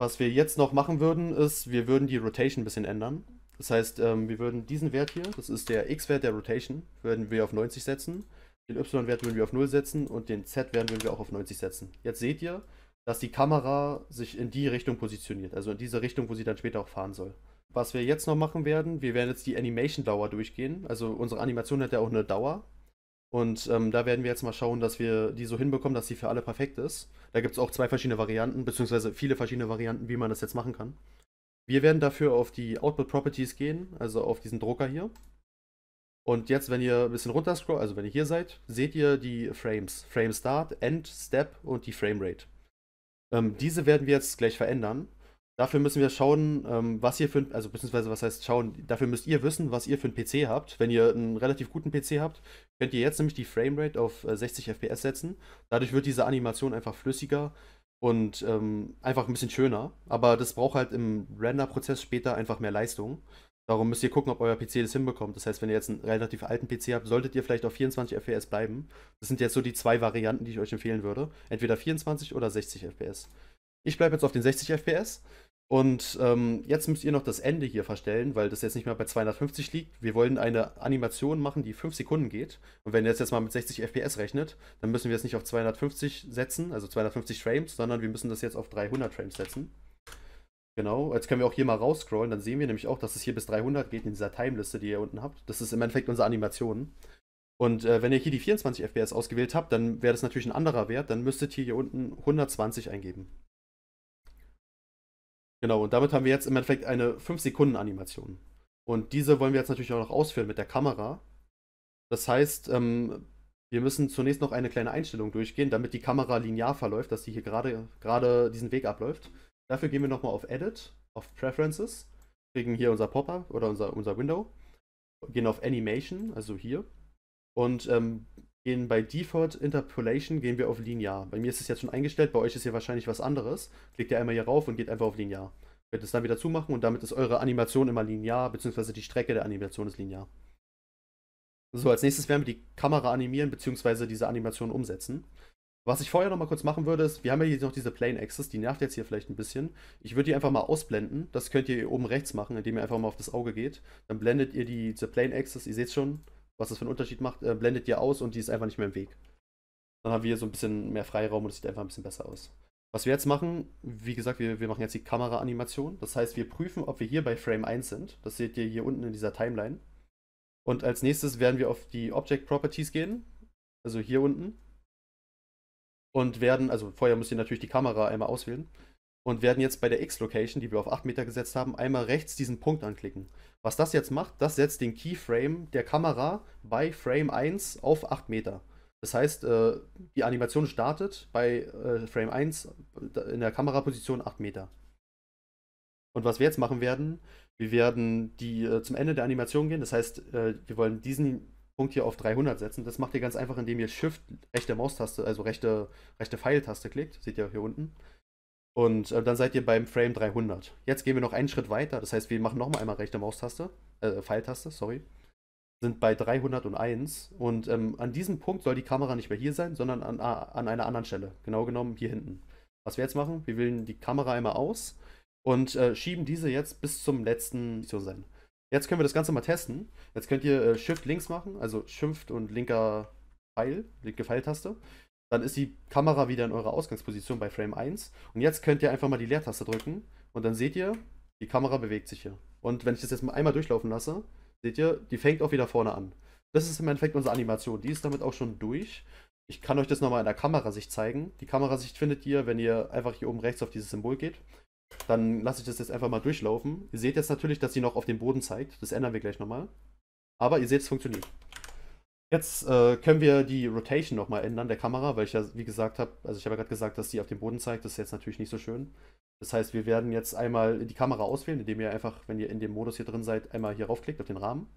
A: was wir jetzt noch machen würden, ist, wir würden die Rotation ein bisschen ändern. Das heißt, ähm, wir würden diesen Wert hier, das ist der X-Wert der Rotation, würden wir auf 90 setzen. Den Y-Wert würden wir auf 0 setzen und den Z-Wert würden wir auch auf 90 setzen. Jetzt seht ihr, dass die Kamera sich in die Richtung positioniert, also in diese Richtung, wo sie dann später auch fahren soll. Was wir jetzt noch machen werden, wir werden jetzt die Animation-Dauer durchgehen. Also unsere Animation hat ja auch eine Dauer. Und ähm, da werden wir jetzt mal schauen, dass wir die so hinbekommen, dass sie für alle perfekt ist. Da gibt es auch zwei verschiedene Varianten, beziehungsweise viele verschiedene Varianten, wie man das jetzt machen kann. Wir werden dafür auf die Output Properties gehen, also auf diesen Drucker hier. Und jetzt, wenn ihr ein bisschen runterscrollt, also wenn ihr hier seid, seht ihr die Frames. Frame Start, End, Step und die Frame Rate. Ähm, diese werden wir jetzt gleich verändern. Dafür müssen wir schauen, ähm, was ihr für ein, also beziehungsweise was heißt schauen, dafür müsst ihr wissen, was ihr für einen PC habt. Wenn ihr einen relativ guten PC habt, könnt ihr jetzt nämlich die Frame Rate auf 60 äh, FPS setzen. Dadurch wird diese Animation einfach flüssiger und ähm, einfach ein bisschen schöner. Aber das braucht halt im Render-Prozess später einfach mehr Leistung. Darum müsst ihr gucken, ob euer PC das hinbekommt. Das heißt, wenn ihr jetzt einen relativ alten PC habt, solltet ihr vielleicht auf 24 FPS bleiben. Das sind jetzt so die zwei Varianten, die ich euch empfehlen würde. Entweder 24 oder 60 FPS. Ich bleibe jetzt auf den 60 FPS. Und ähm, jetzt müsst ihr noch das Ende hier verstellen, weil das jetzt nicht mehr bei 250 liegt. Wir wollen eine Animation machen, die 5 Sekunden geht. Und wenn ihr jetzt, mal mit 60 FPS rechnet, dann müssen wir es nicht auf 250 setzen, also 250 Frames, sondern wir müssen das jetzt auf 300 Frames setzen. Genau, jetzt können wir auch hier mal rausscrollen, dann sehen wir nämlich auch, dass es hier bis 300 geht in dieser Timeliste, die ihr unten habt. Das ist im Endeffekt unsere Animation. Und äh, wenn ihr hier die 24 FPS ausgewählt habt, dann wäre das natürlich ein anderer Wert, dann müsstet ihr hier unten 120 eingeben. Genau, und damit haben wir jetzt im Endeffekt eine 5-Sekunden-Animation. Und diese wollen wir jetzt natürlich auch noch ausführen mit der Kamera. Das heißt, ähm, wir müssen zunächst noch eine kleine Einstellung durchgehen, damit die Kamera linear verläuft, dass sie hier gerade diesen Weg abläuft. Dafür gehen wir nochmal auf Edit, auf Preferences, kriegen hier unser Popper oder unser, unser Window, gehen auf Animation, also hier, und ähm, gehen bei Default Interpolation gehen wir auf linear. Bei mir ist es jetzt schon eingestellt, bei euch ist hier wahrscheinlich was anderes. Klickt ihr einmal hier rauf und geht einfach auf linear. Wird es dann wieder zumachen und damit ist eure Animation immer linear, beziehungsweise die Strecke der Animation ist linear. So, als nächstes werden wir die Kamera animieren, beziehungsweise diese Animation umsetzen. Was ich vorher noch mal kurz machen würde, ist, wir haben ja hier noch diese Plane Axis, die nervt jetzt hier vielleicht ein bisschen. Ich würde die einfach mal ausblenden. Das könnt ihr hier oben rechts machen, indem ihr einfach mal auf das Auge geht. Dann blendet ihr die, diese Plane Axis, ihr seht schon, was das für einen Unterschied macht, äh, blendet ihr aus und die ist einfach nicht mehr im Weg. Dann haben wir hier so ein bisschen mehr Freiraum und es sieht einfach ein bisschen besser aus. Was wir jetzt machen, wie gesagt, wir, wir machen jetzt die Kameraanimation. Das heißt, wir prüfen, ob wir hier bei Frame 1 sind. Das seht ihr hier unten in dieser Timeline. Und als nächstes werden wir auf die Object Properties gehen. Also hier unten und werden, also vorher müsst ihr natürlich die Kamera einmal auswählen und werden jetzt bei der X-Location, die wir auf 8 Meter gesetzt haben, einmal rechts diesen Punkt anklicken. Was das jetzt macht, das setzt den Keyframe der Kamera bei Frame 1 auf 8 Meter. Das heißt, äh, die Animation startet bei äh, Frame 1 in der Kameraposition 8 Meter. Und was wir jetzt machen werden, wir werden die äh, zum Ende der Animation gehen. Das heißt, wir wollen diesen Punkt hier auf 300 setzen. Das macht ihr ganz einfach, indem ihr Shift, rechte Maustaste, also rechte, rechte Pfeiltaste klickt. Seht ihr hier unten. Und äh, dann seid ihr beim Frame 300. Jetzt gehen wir noch einen Schritt weiter. Das heißt, wir machen nochmal einmal rechte Maustaste, äh, Pfeiltaste, sorry. Sind bei 301. Und ähm, an diesem Punkt soll die Kamera nicht mehr hier sein, sondern an, an einer anderen Stelle. Genau genommen hier hinten. Was wir jetzt machen, wir wählen die Kamera einmal aus und äh, schieben diese jetzt bis zum letzten Position sein. Jetzt können wir das Ganze mal testen. Jetzt könnt ihr äh, Shift links machen, also Shift und linker Pfeil, linke Pfeiltaste. Dann ist die Kamera wieder in eurer Ausgangsposition bei Frame 1. Und jetzt könnt ihr einfach mal die Leertaste drücken und dann seht ihr, die Kamera bewegt sich hier. Und wenn ich das jetzt mal einmal durchlaufen lasse, seht ihr, die fängt auch wieder vorne an. Das ist im Endeffekt unsere Animation. Die ist damit auch schon durch. Ich kann euch das nochmal in der Kamerasicht zeigen. Die Kamerasicht findet ihr, wenn ihr einfach hier oben rechts auf dieses Symbol geht. Dann lasse ich das jetzt einfach mal durchlaufen. Ihr seht jetzt natürlich, dass sie noch auf dem Boden zeigt. Das ändern wir gleich nochmal. Aber ihr seht, es funktioniert. Jetzt äh, können wir die Rotation nochmal ändern der Kamera, weil ich ja, wie gesagt habe, also ich habe ja gerade gesagt, dass die auf dem Boden zeigt. Das ist jetzt natürlich nicht so schön. Das heißt, wir werden jetzt einmal die Kamera auswählen, indem ihr einfach, wenn ihr in dem Modus hier drin seid, einmal hier raufklickt auf den Rahmen.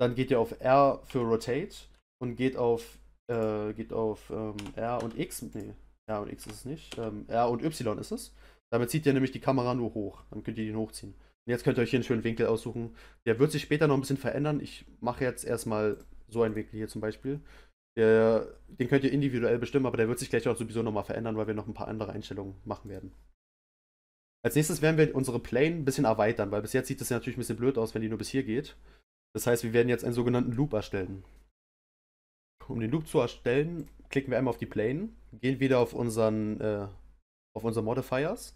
A: Dann geht ihr auf R für Rotate und geht auf, äh, geht auf ähm, R und X, nee, R und X ist es nicht, ähm, R und Y ist es. Damit zieht ihr nämlich die Kamera nur hoch. Dann könnt ihr ihn hochziehen. Und jetzt könnt ihr euch hier einen schönen Winkel aussuchen. Der wird sich später noch ein bisschen verändern. Ich mache jetzt erstmal so einen Winkel hier zum Beispiel. Der, den könnt ihr individuell bestimmen, aber der wird sich gleich auch sowieso nochmal verändern, weil wir noch ein paar andere Einstellungen machen werden. Als nächstes werden wir unsere Plane ein bisschen erweitern, weil bis jetzt sieht es ja natürlich ein bisschen blöd aus, wenn die nur bis hier geht. Das heißt, wir werden jetzt einen sogenannten Loop erstellen. Um den Loop zu erstellen, klicken wir einmal auf die Plane, gehen wieder auf unseren äh, auf unsere Modifiers.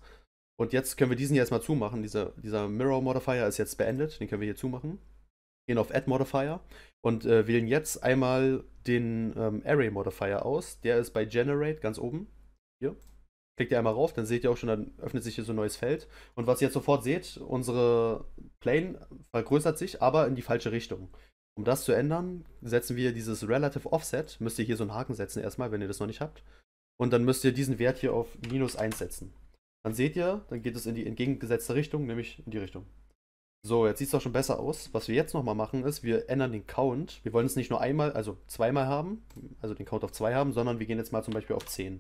A: Und jetzt können wir diesen hier erstmal zumachen. Dieser, dieser Mirror Modifier ist jetzt beendet. Den können wir hier zumachen. Gehen auf Add Modifier und äh, wählen jetzt einmal den ähm, Array Modifier aus. Der ist bei Generate ganz oben. Hier. Klickt ihr einmal rauf, dann seht ihr auch schon, dann öffnet sich hier so ein neues Feld. Und was ihr jetzt sofort seht, unsere Plane vergrößert sich, aber in die falsche Richtung. Um das zu ändern, setzen wir dieses Relative Offset. Müsst ihr hier so einen Haken setzen erstmal, wenn ihr das noch nicht habt. Und dann müsst ihr diesen Wert hier auf minus 1 setzen. Dann seht ihr, dann geht es in die entgegengesetzte Richtung, nämlich in die Richtung. So, jetzt sieht es auch schon besser aus. Was wir jetzt nochmal machen ist, wir ändern den Count. Wir wollen es nicht nur einmal, also zweimal haben, also den Count auf 2 haben, sondern wir gehen jetzt mal zum Beispiel auf 10.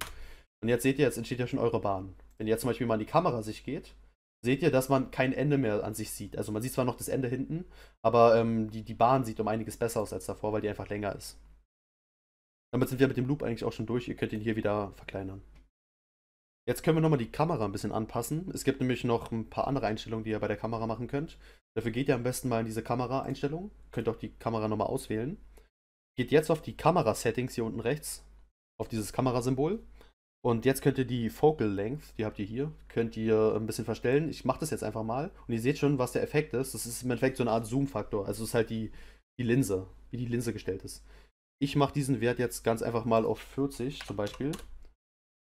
A: Und jetzt seht ihr, jetzt entsteht ja schon eure Bahn. Wenn ihr jetzt zum Beispiel mal in die Kamera sich geht, seht ihr, dass man kein Ende mehr an sich sieht. Also man sieht zwar noch das Ende hinten, aber ähm, die, die Bahn sieht um einiges besser aus als davor, weil die einfach länger ist. Damit sind wir mit dem Loop eigentlich auch schon durch. Ihr könnt ihn hier wieder verkleinern. Jetzt können wir nochmal die Kamera ein bisschen anpassen. Es gibt nämlich noch ein paar andere Einstellungen, die ihr bei der Kamera machen könnt. Dafür geht ihr am besten mal in diese Kamera-Einstellung. Könnt auch die Kamera nochmal auswählen. Geht jetzt auf die Kamera-Settings hier unten rechts. Auf dieses Kamerasymbol. Und jetzt könnt ihr die Focal Length, die habt ihr hier, könnt ihr ein bisschen verstellen. Ich mache das jetzt einfach mal. Und ihr seht schon, was der Effekt ist. Das ist im Endeffekt so eine Art Zoom-Faktor. Also es ist halt die, die Linse, wie die Linse gestellt ist. Ich mache diesen Wert jetzt ganz einfach mal auf 40 zum Beispiel.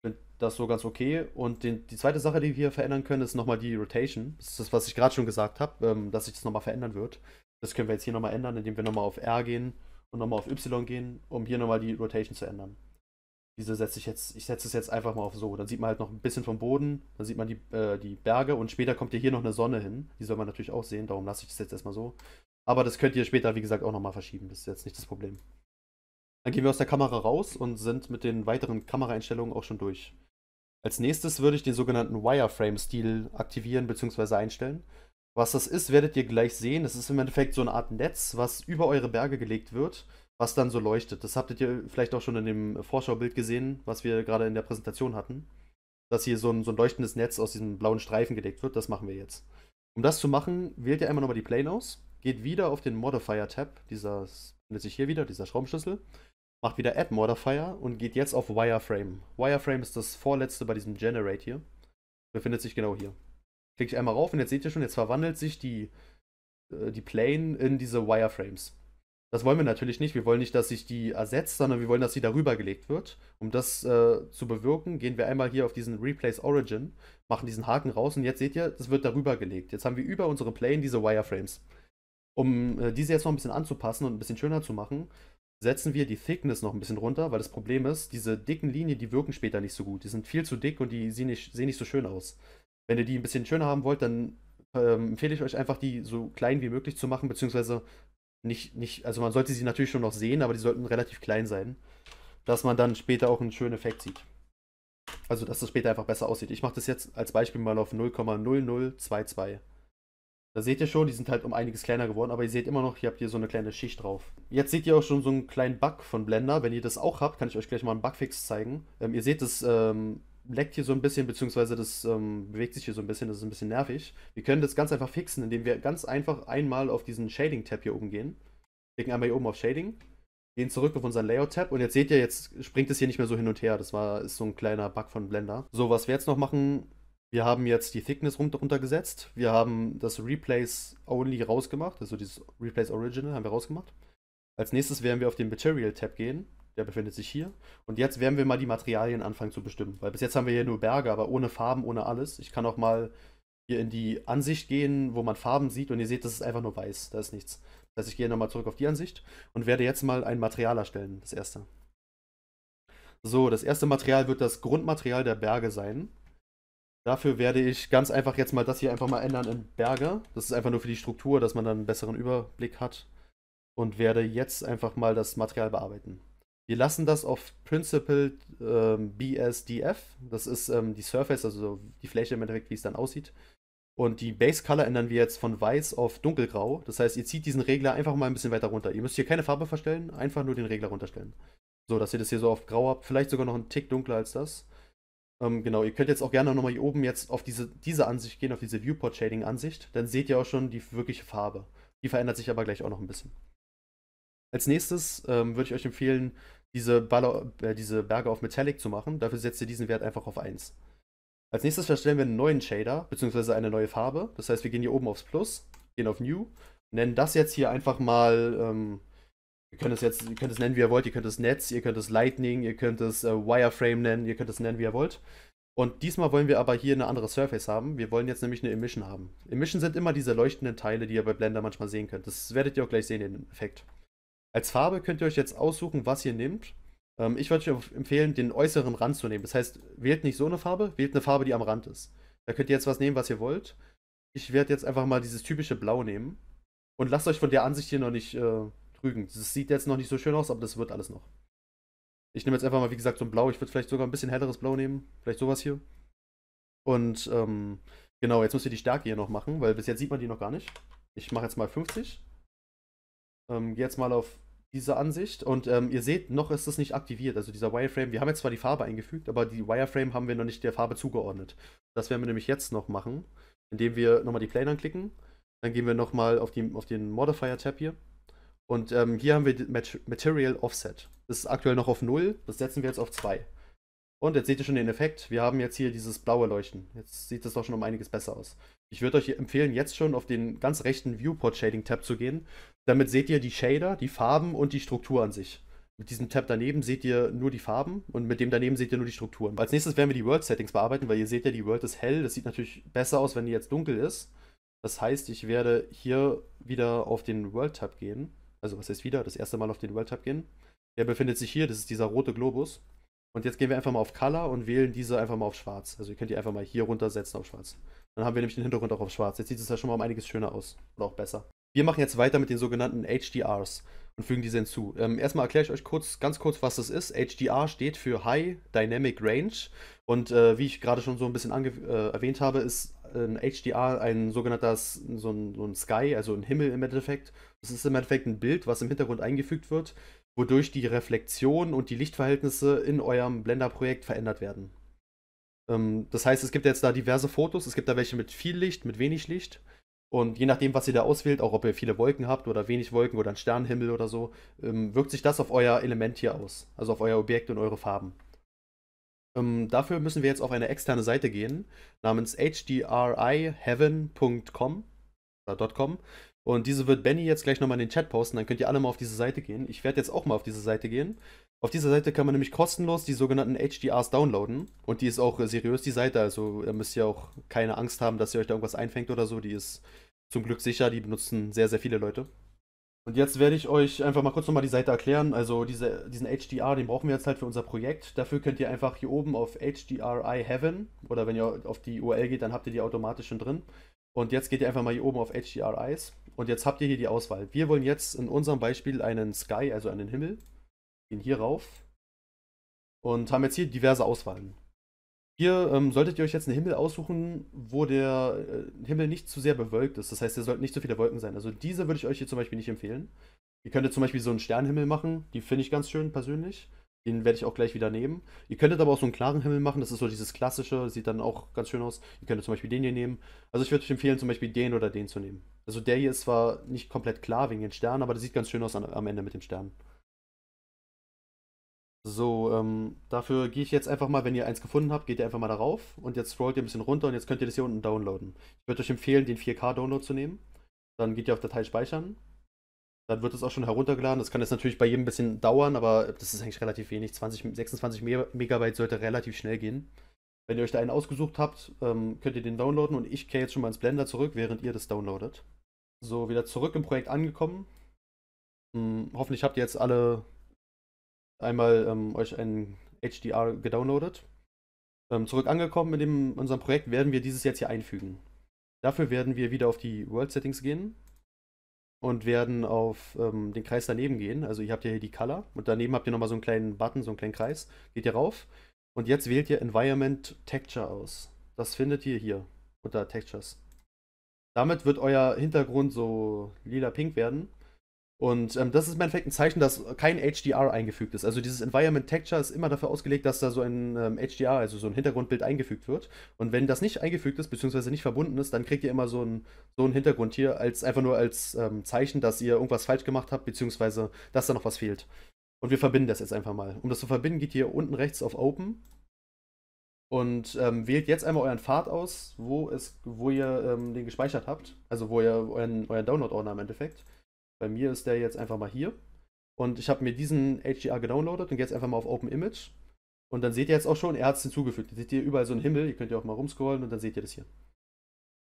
A: Finde Das so ganz okay. Und den, die zweite Sache, die wir hier verändern können, ist nochmal die Rotation. Das ist das, was ich gerade schon gesagt habe, ähm, dass sich das nochmal verändern wird. Das können wir jetzt hier nochmal ändern, indem wir nochmal auf R gehen und nochmal auf Y gehen, um hier nochmal die Rotation zu ändern. Diese setze ich jetzt, ich setze es jetzt einfach mal auf so. Dann sieht man halt noch ein bisschen vom Boden, dann sieht man die, äh, die Berge und später kommt hier noch eine Sonne hin. Die soll man natürlich auch sehen, darum lasse ich das jetzt erstmal so. Aber das könnt ihr später, wie gesagt, auch nochmal verschieben. Das ist jetzt nicht das Problem. Dann gehen wir aus der Kamera raus und sind mit den weiteren Kameraeinstellungen auch schon durch. Als nächstes würde ich den sogenannten Wireframe-Stil aktivieren bzw. einstellen. Was das ist, werdet ihr gleich sehen. Es ist im Endeffekt so eine Art Netz, was über eure Berge gelegt wird, was dann so leuchtet. Das habtet ihr vielleicht auch schon in dem Vorschaubild gesehen, was wir gerade in der Präsentation hatten. Dass hier so ein, so ein leuchtendes Netz aus diesem blauen Streifen gelegt wird, das machen wir jetzt. Um das zu machen, wählt ihr einmal nochmal die Plane aus geht wieder auf den Modifier-Tab, dieser findet sich hier wieder, dieser Schraubenschlüssel, macht wieder Add Modifier und geht jetzt auf Wireframe. Wireframe ist das vorletzte bei diesem Generate hier. Befindet sich genau hier. ich einmal rauf und jetzt seht ihr schon, jetzt verwandelt sich die, äh, die Plane in diese Wireframes. Das wollen wir natürlich nicht. Wir wollen nicht, dass sich die ersetzt, sondern wir wollen, dass sie darüber gelegt wird. Um das äh, zu bewirken, gehen wir einmal hier auf diesen Replace Origin, machen diesen Haken raus und jetzt seht ihr, das wird darüber gelegt. Jetzt haben wir über unsere Plane diese Wireframes um äh, diese jetzt noch ein bisschen anzupassen und ein bisschen schöner zu machen, setzen wir die Thickness noch ein bisschen runter, weil das Problem ist, diese dicken Linien, die wirken später nicht so gut. Die sind viel zu dick und die sehen nicht, sehen nicht so schön aus. Wenn ihr die ein bisschen schöner haben wollt, dann ähm, empfehle ich euch einfach, die so klein wie möglich zu machen, beziehungsweise nicht, nicht, also man sollte sie natürlich schon noch sehen, aber die sollten relativ klein sein, dass man dann später auch einen schönen Effekt sieht. Also, dass das später einfach besser aussieht. Ich mache das jetzt als Beispiel mal auf 0,0022. Da seht ihr schon, die sind halt um einiges kleiner geworden, aber ihr seht immer noch, ihr habt hier so eine kleine Schicht drauf. Jetzt seht ihr auch schon so einen kleinen Bug von Blender. Wenn ihr das auch habt, kann ich euch gleich mal einen Bugfix zeigen. Ähm, ihr seht, das ähm, leckt hier so ein bisschen, beziehungsweise das ähm, bewegt sich hier so ein bisschen, das ist ein bisschen nervig. Wir können das ganz einfach fixen, indem wir ganz einfach einmal auf diesen Shading-Tab hier oben gehen. Klicken einmal hier oben auf Shading, gehen zurück auf unseren Layout-Tab und jetzt seht ihr, jetzt springt es hier nicht mehr so hin und her. Das war, ist so ein kleiner Bug von Blender. So, was wir jetzt noch machen wir haben jetzt die Thickness runtergesetzt. Wir haben das Replace Only rausgemacht. Also dieses Replace Original haben wir rausgemacht. Als nächstes werden wir auf den Material Tab gehen. Der befindet sich hier. Und jetzt werden wir mal die Materialien anfangen zu bestimmen. Weil bis jetzt haben wir hier nur Berge, aber ohne Farben, ohne alles. Ich kann auch mal hier in die Ansicht gehen, wo man Farben sieht. Und ihr seht, das ist einfach nur weiß. Da ist nichts. Das heißt, ich gehe nochmal zurück auf die Ansicht und werde jetzt mal ein Material erstellen. Das erste. So, das erste Material wird das Grundmaterial der Berge sein. Dafür werde ich ganz einfach jetzt mal das hier einfach mal ändern in Berge. Das ist einfach nur für die Struktur, dass man dann einen besseren Überblick hat. Und werde jetzt einfach mal das Material bearbeiten. Wir lassen das auf Principle ähm, BSDF. Das ist ähm, die Surface, also die Fläche im Endeffekt, wie es dann aussieht. Und die Base Color ändern wir jetzt von weiß auf dunkelgrau. Das heißt, ihr zieht diesen Regler einfach mal ein bisschen weiter runter. Ihr müsst hier keine Farbe verstellen, einfach nur den Regler runterstellen. So, dass ihr das hier so auf grau habt. Vielleicht sogar noch einen Tick dunkler als das. Ähm, genau, ihr könnt jetzt auch gerne nochmal hier oben jetzt auf diese, diese Ansicht gehen, auf diese Viewport-Shading-Ansicht. Dann seht ihr auch schon die wirkliche Farbe. Die verändert sich aber gleich auch noch ein bisschen. Als nächstes ähm, würde ich euch empfehlen, diese, Baller, äh, diese Berge auf Metallic zu machen. Dafür setzt ihr diesen Wert einfach auf 1. Als nächstes verstellen wir einen neuen Shader, beziehungsweise eine neue Farbe. Das heißt, wir gehen hier oben aufs Plus, gehen auf New, nennen das jetzt hier einfach mal ähm, Ihr könnt es jetzt, ihr könnt es nennen, wie ihr wollt. Ihr könnt es Netz, ihr könnt es Lightning, ihr könnt es äh, Wireframe nennen, ihr könnt es nennen, wie ihr wollt. Und diesmal wollen wir aber hier eine andere Surface haben. Wir wollen jetzt nämlich eine Emission haben. Emission sind immer diese leuchtenden Teile, die ihr bei Blender manchmal sehen könnt. Das werdet ihr auch gleich sehen, den Effekt. Als Farbe könnt ihr euch jetzt aussuchen, was ihr nehmt. Ähm, ich würde euch empfehlen, den äußeren Rand zu nehmen. Das heißt, wählt nicht so eine Farbe, wählt eine Farbe, die am Rand ist. Da könnt ihr jetzt was nehmen, was ihr wollt. Ich werde jetzt einfach mal dieses typische Blau nehmen. Und lasst euch von der Ansicht hier noch nicht äh, trügen. Das sieht jetzt noch nicht so schön aus, aber das wird alles noch. Ich nehme jetzt einfach mal, wie gesagt, so ein Blau. Ich würde vielleicht sogar ein bisschen helleres Blau nehmen. Vielleicht sowas hier. Und ähm, genau, jetzt müsst ihr die Stärke hier noch machen, weil bis jetzt sieht man die noch gar nicht. Ich mache jetzt mal 50. Ähm, Gehe jetzt mal auf diese Ansicht und ähm, ihr seht, noch ist das nicht aktiviert. Also dieser Wireframe, wir haben jetzt zwar die Farbe eingefügt, aber die Wireframe haben wir noch nicht der Farbe zugeordnet. Das werden wir nämlich jetzt noch machen, indem wir nochmal die Plane anklicken. Dann gehen wir nochmal auf, auf den Modifier-Tab hier und ähm, hier haben wir Material Offset. Das ist aktuell noch auf 0, das setzen wir jetzt auf 2. Und jetzt seht ihr schon den Effekt. Wir haben jetzt hier dieses blaue Leuchten. Jetzt sieht das doch schon um einiges besser aus. Ich würde euch empfehlen, jetzt schon auf den ganz rechten Viewport Shading Tab zu gehen. Damit seht ihr die Shader, die Farben und die Struktur an sich. Mit diesem Tab daneben seht ihr nur die Farben und mit dem daneben seht ihr nur die Strukturen. Als nächstes werden wir die World Settings bearbeiten, weil ihr seht ja, die World ist hell. Das sieht natürlich besser aus, wenn die jetzt dunkel ist. Das heißt, ich werde hier wieder auf den World Tab gehen. Also was heißt wieder? Das erste Mal auf den World Tab gehen. Der befindet sich hier, das ist dieser rote Globus. Und jetzt gehen wir einfach mal auf Color und wählen diese einfach mal auf Schwarz. Also ihr könnt die einfach mal hier runtersetzen auf Schwarz. Dann haben wir nämlich den Hintergrund auch auf Schwarz. Jetzt sieht es ja schon mal um einiges schöner aus. Oder auch besser. Wir machen jetzt weiter mit den sogenannten HDRs und fügen diese hinzu. Ähm, erstmal erkläre ich euch kurz, ganz kurz, was das ist. HDR steht für High Dynamic Range und äh, wie ich gerade schon so ein bisschen äh, erwähnt habe, ist ein HDR ein sogenannter so ein, so ein Sky, also ein Himmel im Endeffekt. Das ist im Endeffekt ein Bild, was im Hintergrund eingefügt wird, wodurch die Reflexion und die Lichtverhältnisse in eurem Blender-Projekt verändert werden. Ähm, das heißt, es gibt jetzt da diverse Fotos. Es gibt da welche mit viel Licht, mit wenig Licht. Und je nachdem, was ihr da auswählt, auch ob ihr viele Wolken habt oder wenig Wolken oder einen Sternenhimmel oder so, ähm, wirkt sich das auf euer Element hier aus. Also auf euer Objekt und eure Farben. Ähm, dafür müssen wir jetzt auf eine externe Seite gehen, namens hdriheaven.com oder .com. Und diese wird Benny jetzt gleich nochmal in den Chat posten, dann könnt ihr alle mal auf diese Seite gehen. Ich werde jetzt auch mal auf diese Seite gehen. Auf dieser Seite kann man nämlich kostenlos die sogenannten HDRs downloaden. Und die ist auch seriös, die Seite. Also da müsst ihr auch keine Angst haben, dass ihr euch da irgendwas einfängt oder so. Die ist zum Glück sicher, die benutzen sehr, sehr viele Leute. Und jetzt werde ich euch einfach mal kurz nochmal die Seite erklären. Also diese, diesen HDR, den brauchen wir jetzt halt für unser Projekt. Dafür könnt ihr einfach hier oben auf HDRI Heaven oder wenn ihr auf die URL geht, dann habt ihr die automatisch schon drin. Und jetzt geht ihr einfach mal hier oben auf HDRIs und jetzt habt ihr hier die Auswahl. Wir wollen jetzt in unserem Beispiel einen Sky, also einen Himmel, gehen hier rauf und haben jetzt hier diverse Auswahlen. Ihr ähm, solltet ihr euch jetzt einen Himmel aussuchen, wo der äh, Himmel nicht zu sehr bewölkt ist. Das heißt, ihr sollten nicht zu viele Wolken sein. Also diese würde ich euch hier zum Beispiel nicht empfehlen. Ihr könntet zum Beispiel so einen Sternenhimmel machen. Die finde ich ganz schön persönlich. Den werde ich auch gleich wieder nehmen. Ihr könntet aber auch so einen klaren Himmel machen. Das ist so dieses klassische. Sieht dann auch ganz schön aus. Ihr könntet zum Beispiel den hier nehmen. Also ich würde euch empfehlen, zum Beispiel den oder den zu nehmen. Also der hier ist zwar nicht komplett klar wegen den Sternen, aber der sieht ganz schön aus am Ende mit den Sternen. So, ähm, dafür gehe ich jetzt einfach mal, wenn ihr eins gefunden habt, geht ihr einfach mal darauf und jetzt scrollt ihr ein bisschen runter und jetzt könnt ihr das hier unten downloaden. Ich würde euch empfehlen, den 4K-Download zu nehmen. Dann geht ihr auf Datei speichern. Dann wird es auch schon heruntergeladen. Das kann jetzt natürlich bei jedem ein bisschen dauern, aber das ist eigentlich relativ wenig. 20, 26 Megabyte sollte relativ schnell gehen. Wenn ihr euch da einen ausgesucht habt, ähm, könnt ihr den downloaden und ich kehre jetzt schon mal ins Blender zurück, während ihr das downloadet. So, wieder zurück im Projekt angekommen. Hm, hoffentlich habt ihr jetzt alle einmal ähm, euch ein HDR gedownloadet. Ähm, zurück angekommen in dem, unserem Projekt werden wir dieses jetzt hier einfügen. Dafür werden wir wieder auf die World Settings gehen und werden auf ähm, den Kreis daneben gehen. Also ihr habt ja hier die Color und daneben habt ihr nochmal so einen kleinen Button, so einen kleinen Kreis. Geht ihr rauf und jetzt wählt ihr Environment Texture aus. Das findet ihr hier unter Textures. Damit wird euer Hintergrund so lila-pink werden und ähm, das ist im Endeffekt ein Zeichen, dass kein HDR eingefügt ist. Also dieses Environment Texture ist immer dafür ausgelegt, dass da so ein ähm, HDR, also so ein Hintergrundbild eingefügt wird. Und wenn das nicht eingefügt ist, beziehungsweise nicht verbunden ist, dann kriegt ihr immer so einen so einen Hintergrund hier, als einfach nur als ähm, Zeichen, dass ihr irgendwas falsch gemacht habt, beziehungsweise dass da noch was fehlt. Und wir verbinden das jetzt einfach mal. Um das zu verbinden, geht ihr unten rechts auf Open und ähm, wählt jetzt einmal euren Pfad aus, wo, es, wo ihr ähm, den gespeichert habt, also wo ihr euren, euren Download-Ordner im Endeffekt. Bei mir ist der jetzt einfach mal hier. Und ich habe mir diesen HDR gedownloadet und gehe jetzt einfach mal auf Open Image. Und dann seht ihr jetzt auch schon, er hat es hinzugefügt. Jetzt seht ihr überall so einen Himmel, ihr könnt ja auch mal rumscrollen und dann seht ihr das hier.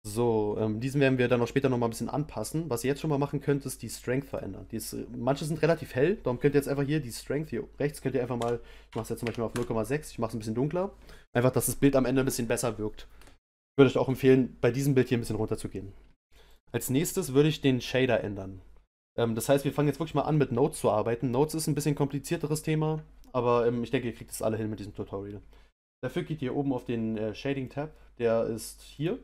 A: So, ähm, diesen werden wir dann auch später nochmal ein bisschen anpassen. Was ihr jetzt schon mal machen könnt, ist die Strength verändern. Die ist, äh, manche sind relativ hell, darum könnt ihr jetzt einfach hier die Strength hier rechts, könnt ihr einfach mal, ich mache es jetzt zum Beispiel auf 0,6, ich mache es ein bisschen dunkler. Einfach, dass das Bild am Ende ein bisschen besser wirkt. Ich würde euch auch empfehlen, bei diesem Bild hier ein bisschen runterzugehen. Als nächstes würde ich den Shader ändern. Ähm, das heißt, wir fangen jetzt wirklich mal an, mit Notes zu arbeiten. Notes ist ein bisschen komplizierteres Thema, aber ähm, ich denke, ihr kriegt es alle hin mit diesem Tutorial. Dafür geht ihr oben auf den äh, Shading-Tab, der ist hier.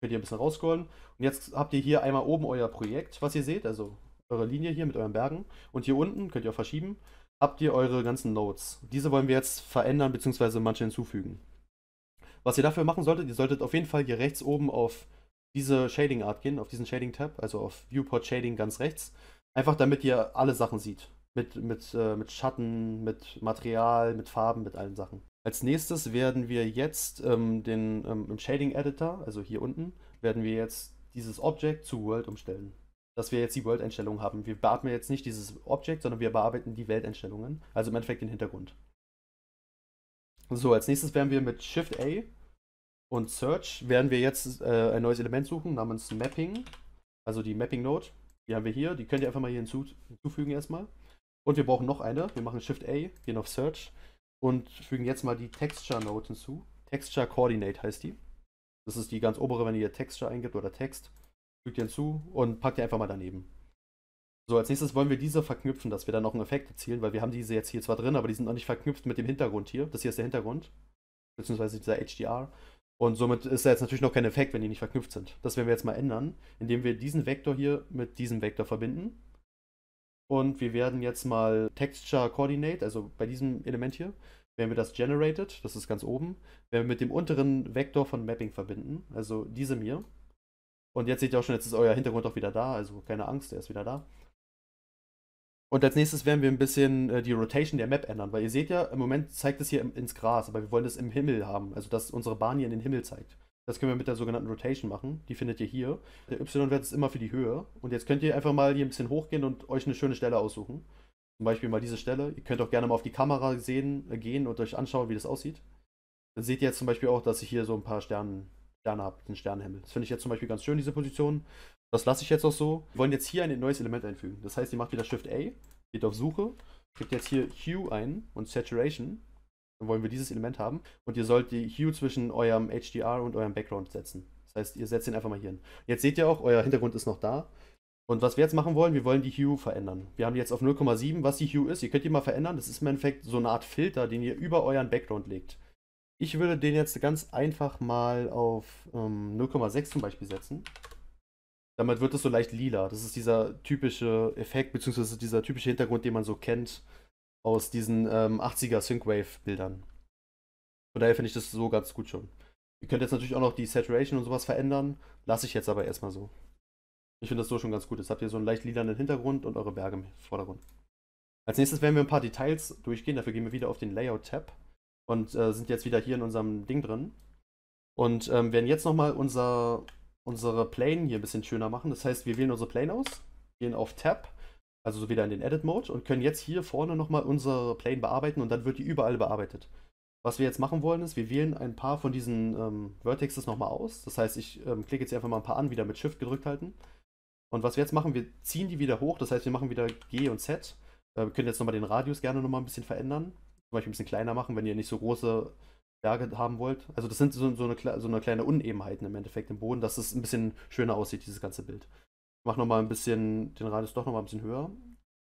A: Könnt ihr ein bisschen rausscrollen. Und jetzt habt ihr hier einmal oben euer Projekt, was ihr seht, also eure Linie hier mit euren Bergen. Und hier unten, könnt ihr auch verschieben, habt ihr eure ganzen Notes. Diese wollen wir jetzt verändern bzw. manche hinzufügen. Was ihr dafür machen solltet, ihr solltet auf jeden Fall hier rechts oben auf diese Shading Art gehen, auf diesen Shading Tab, also auf Viewport Shading ganz rechts. Einfach damit ihr alle Sachen seht. Mit, mit, äh, mit Schatten, mit Material, mit Farben, mit allen Sachen. Als nächstes werden wir jetzt ähm, den, ähm, im Shading Editor, also hier unten, werden wir jetzt dieses Object zu World umstellen. Dass wir jetzt die World-Einstellung haben. Wir bearbeiten jetzt nicht dieses Object, sondern wir bearbeiten die Welteinstellungen, also im Endeffekt den Hintergrund. So, als nächstes werden wir mit Shift A und Search werden wir jetzt äh, ein neues Element suchen namens Mapping. Also die Mapping Node. Die haben wir hier. Die könnt ihr einfach mal hier hinzu hinzufügen erstmal. Und wir brauchen noch eine. Wir machen Shift A, gehen auf Search und fügen jetzt mal die Texture Node hinzu. Texture Coordinate heißt die. Das ist die ganz obere, wenn ihr Texture eingibt oder Text. Fügt ihr hinzu und packt ihr einfach mal daneben. So, als nächstes wollen wir diese verknüpfen, dass wir dann noch einen Effekt erzielen, weil wir haben diese jetzt hier zwar drin, aber die sind noch nicht verknüpft mit dem Hintergrund hier. Das hier ist der Hintergrund, beziehungsweise dieser HDR. Und somit ist da jetzt natürlich noch kein Effekt, wenn die nicht verknüpft sind. Das werden wir jetzt mal ändern, indem wir diesen Vektor hier mit diesem Vektor verbinden. Und wir werden jetzt mal Texture Coordinate, also bei diesem Element hier, werden wir das Generated, das ist ganz oben, werden wir mit dem unteren Vektor von Mapping verbinden, also diesem hier. Und jetzt seht ihr auch schon, jetzt ist euer Hintergrund auch wieder da, also keine Angst, der ist wieder da. Und als nächstes werden wir ein bisschen äh, die Rotation der Map ändern, weil ihr seht ja, im Moment zeigt es hier im, ins Gras, aber wir wollen das im Himmel haben, also dass unsere Bahn hier in den Himmel zeigt. Das können wir mit der sogenannten Rotation machen, die findet ihr hier. Der Y-Wert ist immer für die Höhe und jetzt könnt ihr einfach mal hier ein bisschen hochgehen und euch eine schöne Stelle aussuchen. Zum Beispiel mal diese Stelle. Ihr könnt auch gerne mal auf die Kamera sehen, äh, gehen und euch anschauen, wie das aussieht. Dann seht ihr jetzt zum Beispiel auch, dass ich hier so ein paar Sternen Sterne habt, den Sternenhimmel. Das finde ich jetzt zum Beispiel ganz schön, diese Position. Das lasse ich jetzt auch so. Wir wollen jetzt hier ein neues Element einfügen. Das heißt, ihr macht wieder Shift A, geht auf Suche, kriegt jetzt hier Hue ein und Saturation. Dann wollen wir dieses Element haben. Und ihr sollt die Hue zwischen eurem HDR und eurem Background setzen. Das heißt, ihr setzt ihn einfach mal hier hin. Jetzt seht ihr auch, euer Hintergrund ist noch da. Und was wir jetzt machen wollen, wir wollen die Hue verändern. Wir haben jetzt auf 0,7, was die Hue ist. Ihr könnt die mal verändern. Das ist im Endeffekt so eine Art Filter, den ihr über euren Background legt. Ich würde den jetzt ganz einfach mal auf ähm, 0,6 zum Beispiel setzen. Damit wird es so leicht lila. Das ist dieser typische Effekt, beziehungsweise dieser typische Hintergrund, den man so kennt aus diesen ähm, 80er syncwave bildern Von daher finde ich das so ganz gut schon. Ihr könnt jetzt natürlich auch noch die Saturation und sowas verändern. Lasse ich jetzt aber erstmal so. Ich finde das so schon ganz gut. Jetzt habt ihr so einen leicht lilanen Hintergrund und eure Berge im Vordergrund. Als nächstes werden wir ein paar Details durchgehen. Dafür gehen wir wieder auf den Layout-Tab und äh, sind jetzt wieder hier in unserem Ding drin. Und ähm, werden jetzt nochmal unser, unsere Plane hier ein bisschen schöner machen. Das heißt, wir wählen unsere Plane aus, gehen auf Tab, also so wieder in den Edit Mode und können jetzt hier vorne nochmal unsere Plane bearbeiten und dann wird die überall bearbeitet. Was wir jetzt machen wollen ist, wir wählen ein paar von diesen ähm, Vertexes nochmal aus. Das heißt, ich ähm, klicke jetzt einfach mal ein paar an, wieder mit Shift gedrückt halten. Und was wir jetzt machen, wir ziehen die wieder hoch. Das heißt, wir machen wieder G und Z. Äh, wir können jetzt nochmal den Radius gerne nochmal ein bisschen verändern zum Beispiel ein bisschen kleiner machen, wenn ihr nicht so große Berge haben wollt. Also das sind so, so, eine, so eine kleine Unebenheiten im Endeffekt im Boden, dass es ein bisschen schöner aussieht, dieses ganze Bild. Ich mach nochmal ein bisschen, den Radius doch nochmal ein bisschen höher.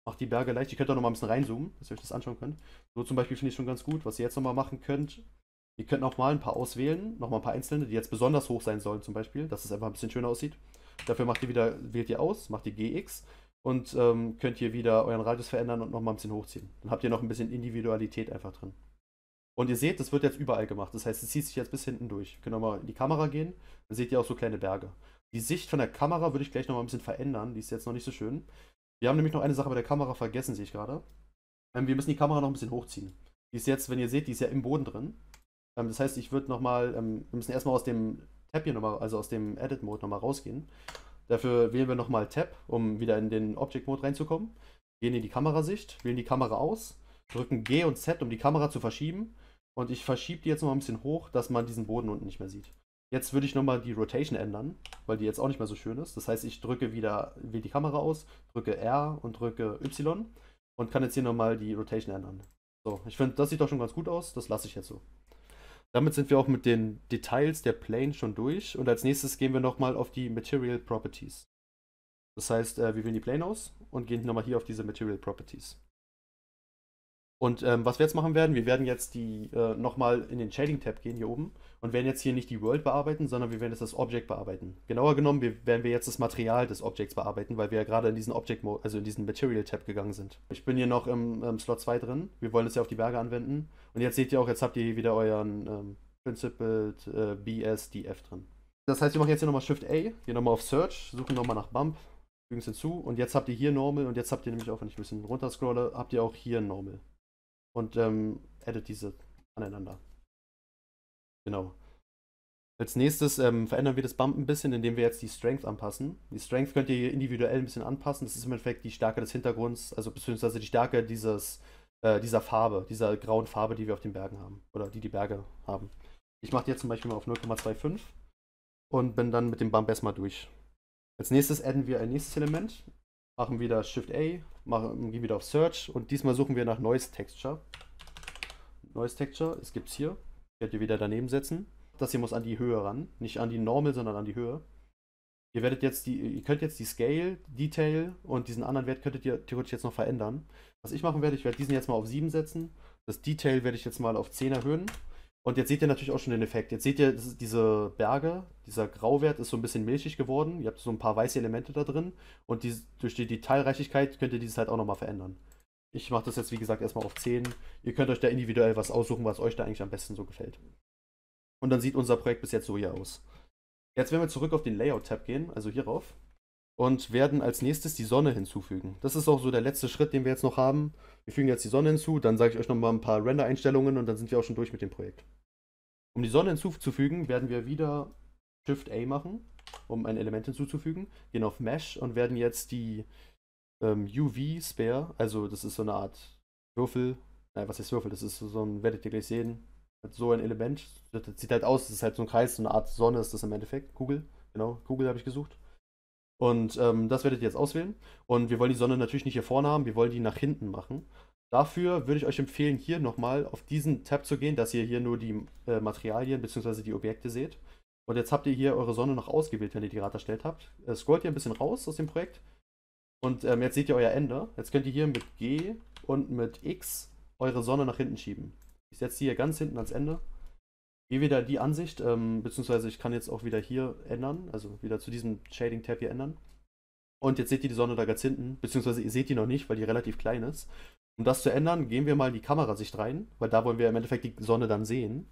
A: Macht die Berge leicht. Ihr könnt auch nochmal ein bisschen reinzoomen, dass ihr euch das anschauen könnt. So zum Beispiel finde ich schon ganz gut. Was ihr jetzt nochmal machen könnt, ihr könnt nochmal ein paar auswählen, nochmal ein paar einzelne, die jetzt besonders hoch sein sollen zum Beispiel, dass es einfach ein bisschen schöner aussieht. Dafür macht ihr wieder, wählt ihr aus, macht die GX und ähm, könnt ihr wieder euren Radius verändern und nochmal ein bisschen hochziehen. Dann habt ihr noch ein bisschen Individualität einfach drin. Und ihr seht, das wird jetzt überall gemacht. Das heißt, es zieht sich jetzt bis hinten durch. Könnt ihr mal in die Kamera gehen, dann seht ihr auch so kleine Berge. Die Sicht von der Kamera würde ich gleich nochmal ein bisschen verändern. Die ist jetzt noch nicht so schön. Wir haben nämlich noch eine Sache bei der Kamera vergessen, sehe ich gerade. Ähm, wir müssen die Kamera noch ein bisschen hochziehen. Die ist jetzt, wenn ihr seht, die ist ja im Boden drin. Ähm, das heißt, ich würde nochmal, ähm, wir müssen erstmal aus dem Tab hier nochmal, also aus dem Edit-Mode nochmal rausgehen Dafür wählen wir nochmal Tab, um wieder in den Object Mode reinzukommen. Gehen in die Kamerasicht, wählen die Kamera aus, drücken G und Z, um die Kamera zu verschieben. Und ich verschiebe die jetzt noch ein bisschen hoch, dass man diesen Boden unten nicht mehr sieht. Jetzt würde ich nochmal die Rotation ändern, weil die jetzt auch nicht mehr so schön ist. Das heißt, ich drücke wieder, wähle die Kamera aus, drücke R und drücke Y und kann jetzt hier nochmal die Rotation ändern. So, ich finde, das sieht doch schon ganz gut aus. Das lasse ich jetzt so. Damit sind wir auch mit den Details der Plane schon durch und als nächstes gehen wir nochmal auf die Material Properties. Das heißt, äh, wir wählen die Plane aus und gehen nochmal hier auf diese Material Properties. Und ähm, was wir jetzt machen werden, wir werden jetzt die äh, nochmal in den Shading-Tab gehen hier oben und werden jetzt hier nicht die World bearbeiten, sondern wir werden jetzt das Object bearbeiten. Genauer genommen wir, werden wir jetzt das Material des Objects bearbeiten, weil wir ja gerade in diesen Object Mode, also in diesen Material-Tab gegangen sind. Ich bin hier noch im, im Slot 2 drin. Wir wollen es ja auf die Berge anwenden. Und jetzt seht ihr auch, jetzt habt ihr hier wieder euren ähm, Principled äh, BSDF drin. Das heißt, wir machen jetzt hier nochmal Shift A, gehen nochmal auf Search, suchen nochmal nach Bump, fügen es hinzu und jetzt habt ihr hier Normal und jetzt habt ihr nämlich auch, wenn ich ein bisschen runterscrolle, habt ihr auch hier Normal und ähm, addet diese aneinander. Genau. Als nächstes ähm, verändern wir das Bump ein bisschen, indem wir jetzt die Strength anpassen. Die Strength könnt ihr individuell ein bisschen anpassen. Das ist im Endeffekt die Stärke des Hintergrunds, also beziehungsweise die Stärke dieses, äh, dieser Farbe, dieser grauen Farbe, die wir auf den Bergen haben. Oder die die Berge haben. Ich mache die jetzt zum Beispiel mal auf 0,25 und bin dann mit dem Bump erstmal durch. Als nächstes adden wir ein nächstes Element machen wieder Shift A, machen, gehen wieder auf Search und diesmal suchen wir nach Noise Texture. Noise Texture, es gibt's hier. Werdet ihr wieder daneben setzen. Das hier muss an die Höhe ran. Nicht an die Normal, sondern an die Höhe. Ihr werdet jetzt die, ihr könnt jetzt die Scale, Detail und diesen anderen Wert könntet ihr theoretisch jetzt noch verändern. Was ich machen werde, ich werde diesen jetzt mal auf 7 setzen. Das Detail werde ich jetzt mal auf 10 erhöhen. Und jetzt seht ihr natürlich auch schon den Effekt. Jetzt seht ihr, diese Berge, dieser Grauwert ist so ein bisschen milchig geworden. Ihr habt so ein paar weiße Elemente da drin. Und die, durch die Detailreichigkeit könnt ihr dieses halt auch nochmal verändern. Ich mache das jetzt, wie gesagt, erstmal auf 10. Ihr könnt euch da individuell was aussuchen, was euch da eigentlich am besten so gefällt. Und dann sieht unser Projekt bis jetzt so hier aus. Jetzt, werden wir zurück auf den Layout-Tab gehen, also hierauf, und werden als nächstes die Sonne hinzufügen. Das ist auch so der letzte Schritt, den wir jetzt noch haben. Wir fügen jetzt die Sonne hinzu, dann sage ich euch nochmal ein paar Render-Einstellungen und dann sind wir auch schon durch mit dem Projekt. Um die Sonne hinzuzufügen, werden wir wieder Shift A machen, um ein Element hinzuzufügen, gehen auf Mesh und werden jetzt die ähm, UV Spare, also das ist so eine Art Würfel, nein, was heißt Würfel, das ist so ein, werdet ihr gleich sehen, so ein Element, das sieht halt aus, das ist halt so ein Kreis, so eine Art Sonne ist das im Endeffekt, Kugel, genau, Kugel habe ich gesucht. Und ähm, das werdet ihr jetzt auswählen. Und wir wollen die Sonne natürlich nicht hier vorne haben, wir wollen die nach hinten machen. Dafür würde ich euch empfehlen, hier nochmal auf diesen Tab zu gehen, dass ihr hier nur die äh, Materialien bzw. die Objekte seht. Und jetzt habt ihr hier eure Sonne noch ausgewählt, wenn ihr die gerade erstellt habt. Äh, scrollt ihr ein bisschen raus aus dem Projekt. Und ähm, jetzt seht ihr euer Ende. Jetzt könnt ihr hier mit G und mit X eure Sonne nach hinten schieben. Ich setze die hier ganz hinten ans Ende gehe wieder die Ansicht, ähm, beziehungsweise ich kann jetzt auch wieder hier ändern, also wieder zu diesem Shading-Tab hier ändern. Und jetzt seht ihr die Sonne da ganz hinten, beziehungsweise ihr seht die noch nicht, weil die relativ klein ist. Um das zu ändern, gehen wir mal in die Kamerasicht rein, weil da wollen wir im Endeffekt die Sonne dann sehen.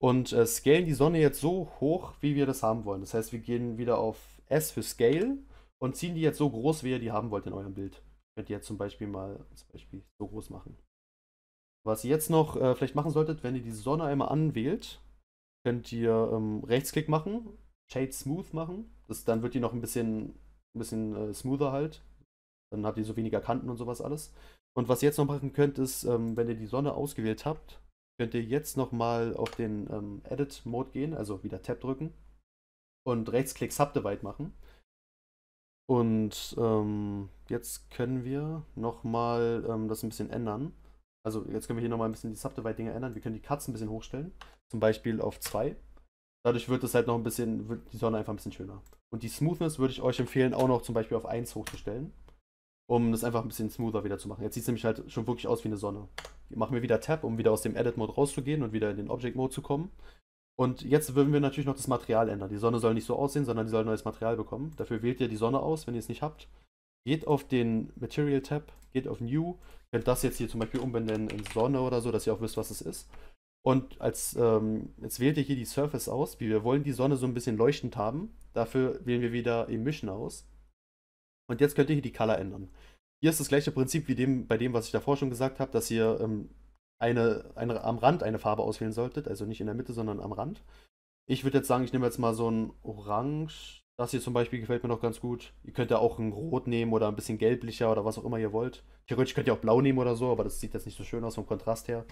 A: Und äh, scalen die Sonne jetzt so hoch, wie wir das haben wollen. Das heißt, wir gehen wieder auf S für Scale und ziehen die jetzt so groß, wie ihr die haben wollt in eurem Bild. Könnt ihr jetzt zum Beispiel mal zum Beispiel so groß machen. Was ihr jetzt noch äh, vielleicht machen solltet, wenn ihr die Sonne einmal anwählt, könnt ihr ähm, Rechtsklick machen, Shade Smooth machen. Das, dann wird die noch ein bisschen, ein bisschen äh, smoother halt. Dann habt ihr so weniger Kanten und sowas alles. Und was ihr jetzt noch machen könnt, ist, ähm, wenn ihr die Sonne ausgewählt habt, könnt ihr jetzt nochmal auf den ähm, Edit Mode gehen, also wieder Tab drücken und Rechtsklick Subdivide machen. Und ähm, jetzt können wir nochmal ähm, das ein bisschen ändern also jetzt können wir hier nochmal ein bisschen die Subdivide-Dinge ändern. Wir können die Katzen ein bisschen hochstellen, zum Beispiel auf 2. Dadurch wird es halt noch ein bisschen, wird die Sonne einfach ein bisschen schöner. Und die Smoothness würde ich euch empfehlen, auch noch zum Beispiel auf 1 hochzustellen, um das einfach ein bisschen smoother wieder zu machen. Jetzt sieht es nämlich halt schon wirklich aus wie eine Sonne. Machen wir wieder Tab, um wieder aus dem Edit-Mode rauszugehen und wieder in den Object-Mode zu kommen. Und jetzt würden wir natürlich noch das Material ändern. Die Sonne soll nicht so aussehen, sondern die soll neues Material bekommen. Dafür wählt ihr die Sonne aus, wenn ihr es nicht habt geht auf den Material Tab, geht auf New, könnt das jetzt hier zum Beispiel umbenennen in Sonne oder so, dass ihr auch wisst, was es ist. Und als, ähm, jetzt wählt ihr hier die Surface aus, wie wir wollen die Sonne so ein bisschen leuchtend haben. Dafür wählen wir wieder Emission aus. Und jetzt könnt ihr hier die Color ändern. Hier ist das gleiche Prinzip wie dem, bei dem, was ich davor schon gesagt habe, dass ihr ähm, eine, eine, am Rand eine Farbe auswählen solltet, also nicht in der Mitte, sondern am Rand. Ich würde jetzt sagen, ich nehme jetzt mal so ein Orange, das hier zum Beispiel gefällt mir noch ganz gut. Ihr könnt ja auch ein Rot nehmen oder ein bisschen gelblicher oder was auch immer ihr wollt. Theoretisch könnt ihr auch Blau nehmen oder so, aber das sieht jetzt nicht so schön aus vom Kontrast her.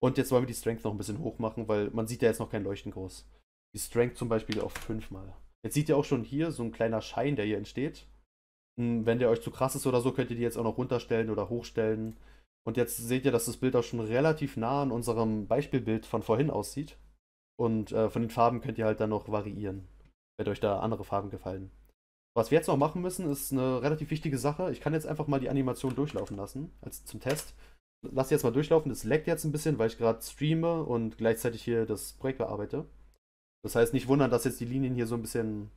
A: Und jetzt wollen wir die Strength noch ein bisschen hoch machen, weil man sieht ja jetzt noch kein Leuchten groß. Die Strength zum Beispiel auf 5 mal. Jetzt seht ihr auch schon hier so ein kleiner Schein, der hier entsteht. Hm, wenn der euch zu krass ist oder so, könnt ihr die jetzt auch noch runterstellen oder hochstellen. Und jetzt seht ihr, dass das Bild auch schon relativ nah an unserem Beispielbild von vorhin aussieht. Und äh, von den Farben könnt ihr halt dann noch variieren wenn euch da andere Farben gefallen. Was wir jetzt noch machen müssen, ist eine relativ wichtige Sache. Ich kann jetzt einfach mal die Animation durchlaufen lassen, als zum Test. Lass jetzt mal durchlaufen. Das laggt jetzt ein bisschen, weil ich gerade streame und gleichzeitig hier das Projekt bearbeite. Das heißt, nicht wundern, dass jetzt die Linien hier so ein bisschen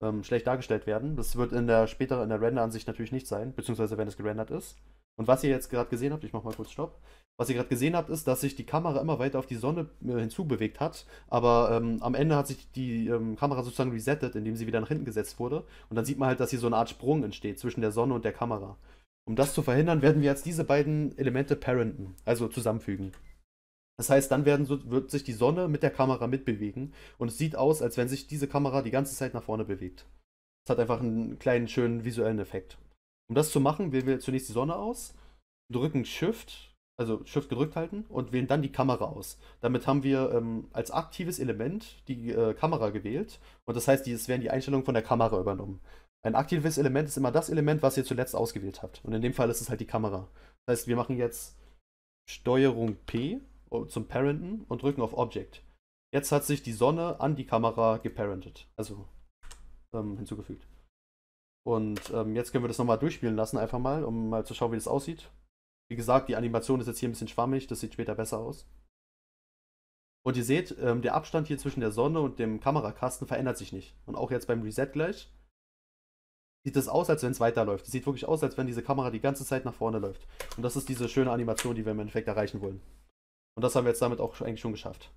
A: ähm, schlecht dargestellt werden. Das wird in der später in der Render-Ansicht natürlich nicht sein, beziehungsweise wenn es gerendert ist. Und was ihr jetzt gerade gesehen habt, ich mach mal kurz Stopp. Was ihr gerade gesehen habt, ist, dass sich die Kamera immer weiter auf die Sonne äh, hinzubewegt hat, aber ähm, am Ende hat sich die ähm, Kamera sozusagen resettet, indem sie wieder nach hinten gesetzt wurde. Und dann sieht man halt, dass hier so eine Art Sprung entsteht zwischen der Sonne und der Kamera. Um das zu verhindern, werden wir jetzt diese beiden Elemente parenten, also zusammenfügen. Das heißt, dann werden, wird sich die Sonne mit der Kamera mitbewegen und es sieht aus, als wenn sich diese Kamera die ganze Zeit nach vorne bewegt. Es hat einfach einen kleinen schönen visuellen Effekt. Um das zu machen, wählen wir zunächst die Sonne aus, drücken Shift, also Shift gedrückt halten und wählen dann die Kamera aus. Damit haben wir ähm, als aktives Element die äh, Kamera gewählt und das heißt, es werden die Einstellungen von der Kamera übernommen. Ein aktives Element ist immer das Element, was ihr zuletzt ausgewählt habt. Und in dem Fall ist es halt die Kamera. Das heißt, wir machen jetzt Steuerung P oh, zum Parenten und drücken auf Object. Jetzt hat sich die Sonne an die Kamera geparentet, also ähm, hinzugefügt. Und ähm, jetzt können wir das nochmal durchspielen lassen, einfach mal, um mal zu schauen, wie das aussieht. Wie gesagt, die Animation ist jetzt hier ein bisschen schwammig, das sieht später besser aus. Und ihr seht, ähm, der Abstand hier zwischen der Sonne und dem Kamerakasten verändert sich nicht. Und auch jetzt beim Reset gleich sieht es aus, als wenn es weiterläuft. Es sieht wirklich aus, als wenn diese Kamera die ganze Zeit nach vorne läuft. Und das ist diese schöne Animation, die wir im Endeffekt erreichen wollen. Und das haben wir jetzt damit auch eigentlich schon geschafft.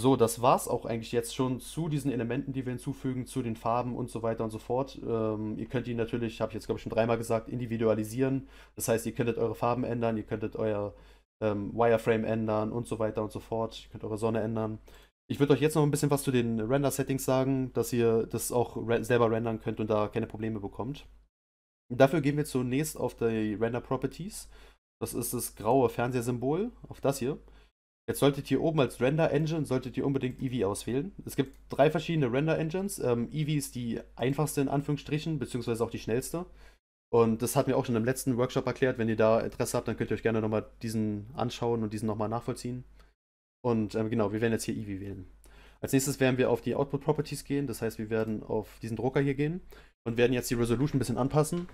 A: So, das war's auch eigentlich jetzt schon zu diesen Elementen, die wir hinzufügen, zu den Farben und so weiter und so fort. Ähm, ihr könnt ihn natürlich, habe ich jetzt glaube ich schon dreimal gesagt, individualisieren. Das heißt, ihr könntet eure Farben ändern, ihr könntet euer ähm, Wireframe ändern und so weiter und so fort. Ihr könnt eure Sonne ändern. Ich würde euch jetzt noch ein bisschen was zu den Render-Settings sagen, dass ihr das auch re selber rendern könnt und da keine Probleme bekommt. Dafür gehen wir zunächst auf die Render Properties. Das ist das graue Fernsehsymbol, auf das hier. Jetzt solltet ihr oben als Render-Engine solltet ihr unbedingt Eevee auswählen. Es gibt drei verschiedene Render-Engines. Ähm, Eevee ist die einfachste in Anführungsstrichen, beziehungsweise auch die schnellste. Und das hat mir auch schon im letzten Workshop erklärt. Wenn ihr da Interesse habt, dann könnt ihr euch gerne nochmal diesen anschauen und diesen nochmal nachvollziehen. Und ähm, genau, wir werden jetzt hier Eevee wählen. Als nächstes werden wir auf die Output Properties gehen. Das heißt, wir werden auf diesen Drucker hier gehen und werden jetzt die Resolution ein bisschen anpassen.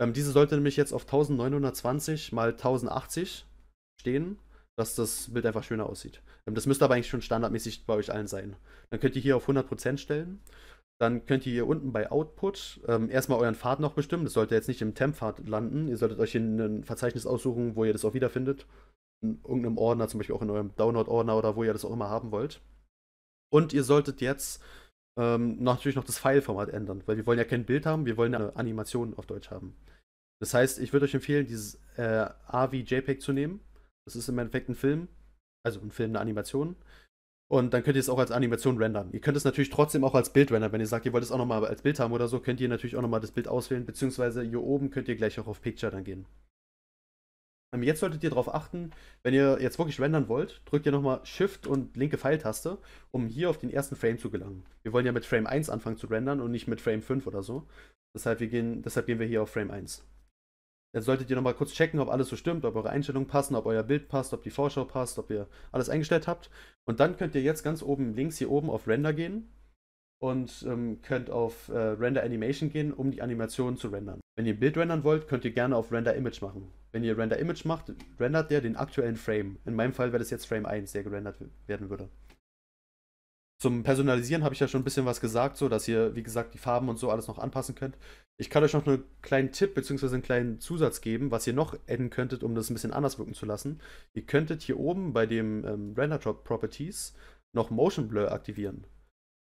A: Ähm, diese sollte nämlich jetzt auf 1920 x 1080 stehen dass das Bild einfach schöner aussieht. Ähm, das müsste aber eigentlich schon standardmäßig bei euch allen sein. Dann könnt ihr hier auf 100% stellen. Dann könnt ihr hier unten bei Output ähm, erstmal euren Pfad noch bestimmen. Das sollte jetzt nicht im Temp-Pfad landen. Ihr solltet euch in ein Verzeichnis aussuchen, wo ihr das auch wiederfindet. In irgendeinem Ordner, zum Beispiel auch in eurem Download-Ordner oder wo ihr das auch immer haben wollt. Und ihr solltet jetzt ähm, natürlich noch das File-Format ändern, weil wir wollen ja kein Bild haben, wir wollen eine Animation auf Deutsch haben. Das heißt, ich würde euch empfehlen, dieses äh, AVI-JPEG zu nehmen das ist im Endeffekt ein Film, also ein Film, eine Animation. Und dann könnt ihr es auch als Animation rendern. Ihr könnt es natürlich trotzdem auch als Bild rendern. Wenn ihr sagt, ihr wollt es auch nochmal als Bild haben oder so, könnt ihr natürlich auch nochmal das Bild auswählen. Beziehungsweise hier oben könnt ihr gleich auch auf Picture dann gehen. Ähm, jetzt solltet ihr darauf achten, wenn ihr jetzt wirklich rendern wollt, drückt ihr nochmal Shift und linke Pfeiltaste, um hier auf den ersten Frame zu gelangen. Wir wollen ja mit Frame 1 anfangen zu rendern und nicht mit Frame 5 oder so. Deshalb, gehen, deshalb gehen wir hier auf Frame 1. Dann solltet ihr nochmal kurz checken, ob alles so stimmt, ob eure Einstellungen passen, ob euer Bild passt, ob die Vorschau passt, ob ihr alles eingestellt habt. Und dann könnt ihr jetzt ganz oben links hier oben auf Render gehen und ähm, könnt auf äh, Render Animation gehen, um die Animation zu rendern. Wenn ihr ein Bild rendern wollt, könnt ihr gerne auf Render Image machen. Wenn ihr Render Image macht, rendert der den aktuellen Frame. In meinem Fall wäre das jetzt Frame 1, der gerendert werden würde. Zum Personalisieren habe ich ja schon ein bisschen was gesagt, so dass ihr, wie gesagt, die Farben und so alles noch anpassen könnt. Ich kann euch noch einen kleinen Tipp bzw. einen kleinen Zusatz geben, was ihr noch adden könntet, um das ein bisschen anders wirken zu lassen. Ihr könntet hier oben bei dem ähm, Render Properties noch Motion Blur aktivieren.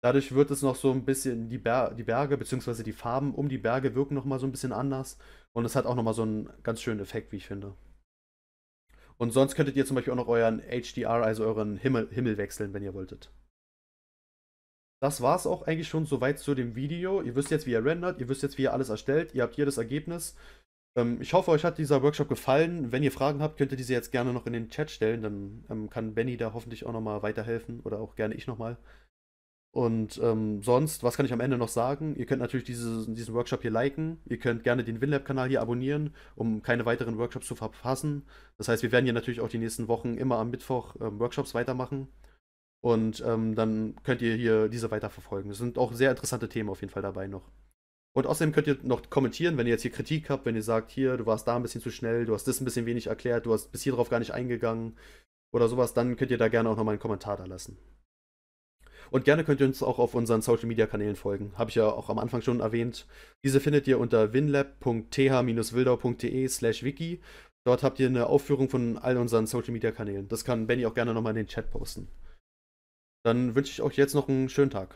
A: Dadurch wird es noch so ein bisschen die, Ber die Berge bzw. die Farben um die Berge wirken noch mal so ein bisschen anders. Und es hat auch noch mal so einen ganz schönen Effekt, wie ich finde. Und sonst könntet ihr zum Beispiel auch noch euren HDR, also euren Himmel, Himmel wechseln, wenn ihr wolltet das war es auch eigentlich schon soweit zu dem Video. Ihr wisst jetzt, wie ihr rendert, ihr wisst jetzt, wie ihr alles erstellt, ihr habt hier das Ergebnis. Ähm, ich hoffe, euch hat dieser Workshop gefallen. Wenn ihr Fragen habt, könnt ihr diese jetzt gerne noch in den Chat stellen, dann ähm, kann Benny da hoffentlich auch nochmal weiterhelfen oder auch gerne ich nochmal. Und ähm, sonst, was kann ich am Ende noch sagen? Ihr könnt natürlich dieses, diesen Workshop hier liken. Ihr könnt gerne den WinLab-Kanal hier abonnieren, um keine weiteren Workshops zu verpassen. Das heißt, wir werden hier natürlich auch die nächsten Wochen immer am Mittwoch ähm, Workshops weitermachen. Und ähm, dann könnt ihr hier diese weiterverfolgen. Es sind auch sehr interessante Themen auf jeden Fall dabei noch. Und außerdem könnt ihr noch kommentieren, wenn ihr jetzt hier Kritik habt, wenn ihr sagt, hier, du warst da ein bisschen zu schnell, du hast das ein bisschen wenig erklärt, du hast bis hier drauf gar nicht eingegangen oder sowas, dann könnt ihr da gerne auch nochmal einen Kommentar da lassen. Und gerne könnt ihr uns auch auf unseren Social Media Kanälen folgen. Habe ich ja auch am Anfang schon erwähnt. Diese findet ihr unter winlab.th-wildau.de slash wiki. Dort habt ihr eine Aufführung von all unseren Social Media Kanälen. Das kann Benny auch gerne nochmal in den Chat posten. Dann wünsche ich euch jetzt noch einen schönen Tag.